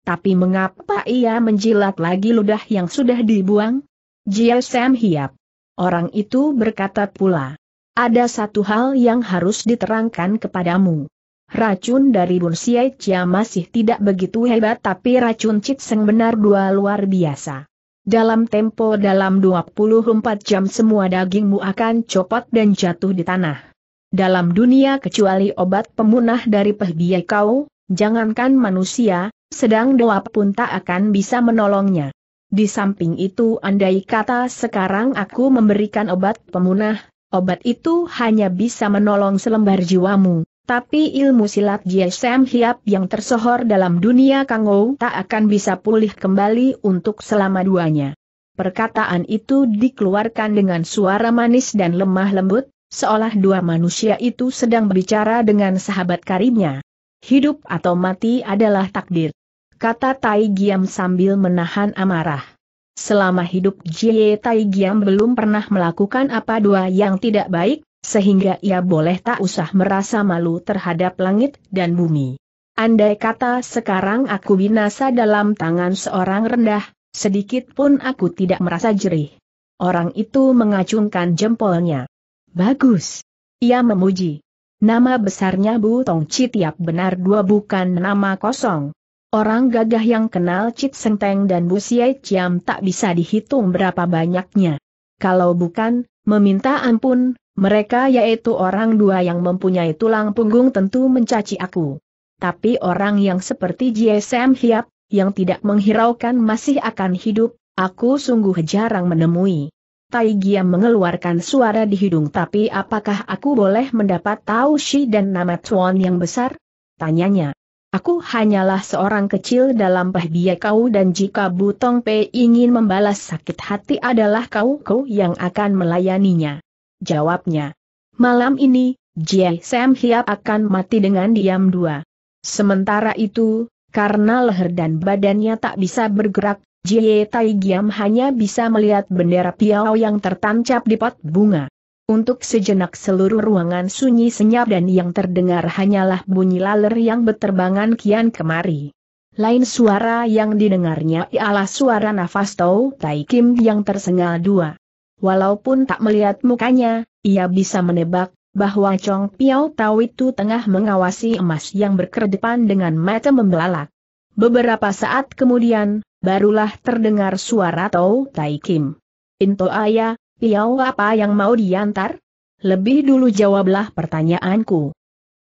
Tapi mengapa ia menjilat lagi ludah yang sudah dibuang? Jia Sam Hiap. Orang itu berkata pula, ada satu hal yang harus diterangkan kepadamu. Racun dari Bun Siai Chia masih tidak begitu hebat tapi racun Cit Seng benar dua luar biasa. Dalam tempo dalam 24 jam semua dagingmu akan copot dan jatuh di tanah. Dalam dunia kecuali obat pemunah dari pehbiaya kau, jangankan manusia, sedang doa pun tak akan bisa menolongnya. Di samping itu andai kata sekarang aku memberikan obat pemunah, obat itu hanya bisa menolong selembar jiwamu, tapi ilmu silat Jie Hiap yang tersohor dalam dunia Kangou tak akan bisa pulih kembali untuk selama duanya. Perkataan itu dikeluarkan dengan suara manis dan lemah lembut, seolah dua manusia itu sedang berbicara dengan sahabat karibnya. Hidup atau mati adalah takdir. Kata Tai Giam sambil menahan amarah. Selama hidup Jie Tai Giam belum pernah melakukan apa dua yang tidak baik, sehingga ia boleh tak usah merasa malu terhadap langit dan bumi. Andai kata sekarang aku binasa dalam tangan seorang rendah, sedikit pun aku tidak merasa jerih. Orang itu mengacungkan jempolnya. Bagus. Ia memuji. Nama besarnya Bu Tong Chi tiap benar dua bukan nama kosong. Orang gagah yang kenal Seng Sengteng dan Bu Siai Ciam tak bisa dihitung berapa banyaknya. Kalau bukan, meminta ampun, mereka yaitu orang dua yang mempunyai tulang punggung tentu mencaci aku. Tapi orang yang seperti GSM Hiap, yang tidak menghiraukan masih akan hidup, aku sungguh jarang menemui. Tai Giam mengeluarkan suara di hidung tapi apakah aku boleh mendapat tahu Shi dan nama Tuan yang besar? Tanyanya. Aku hanyalah seorang kecil dalam pahbiya kau dan jika Butong Pei ingin membalas sakit hati adalah kau kau yang akan melayaninya jawabnya. Malam ini, Jie Sam Hiap akan mati dengan diam dua. Sementara itu, karena leher dan badannya tak bisa bergerak, Jie Tai Giam hanya bisa melihat bendera Piao yang tertancap di pot bunga. Untuk sejenak seluruh ruangan sunyi senyap dan yang terdengar hanyalah bunyi laler yang beterbangan kian kemari. Lain suara yang didengarnya ialah suara nafas Tau Tai Kim yang tersengal dua. Walaupun tak melihat mukanya, ia bisa menebak bahwa Chong Piao Tau itu tengah mengawasi emas yang berkedepan dengan mata membelalak. Beberapa saat kemudian, barulah terdengar suara Tau Tai Kim. Into ayah, Piao apa yang mau diantar? Lebih dulu jawablah pertanyaanku.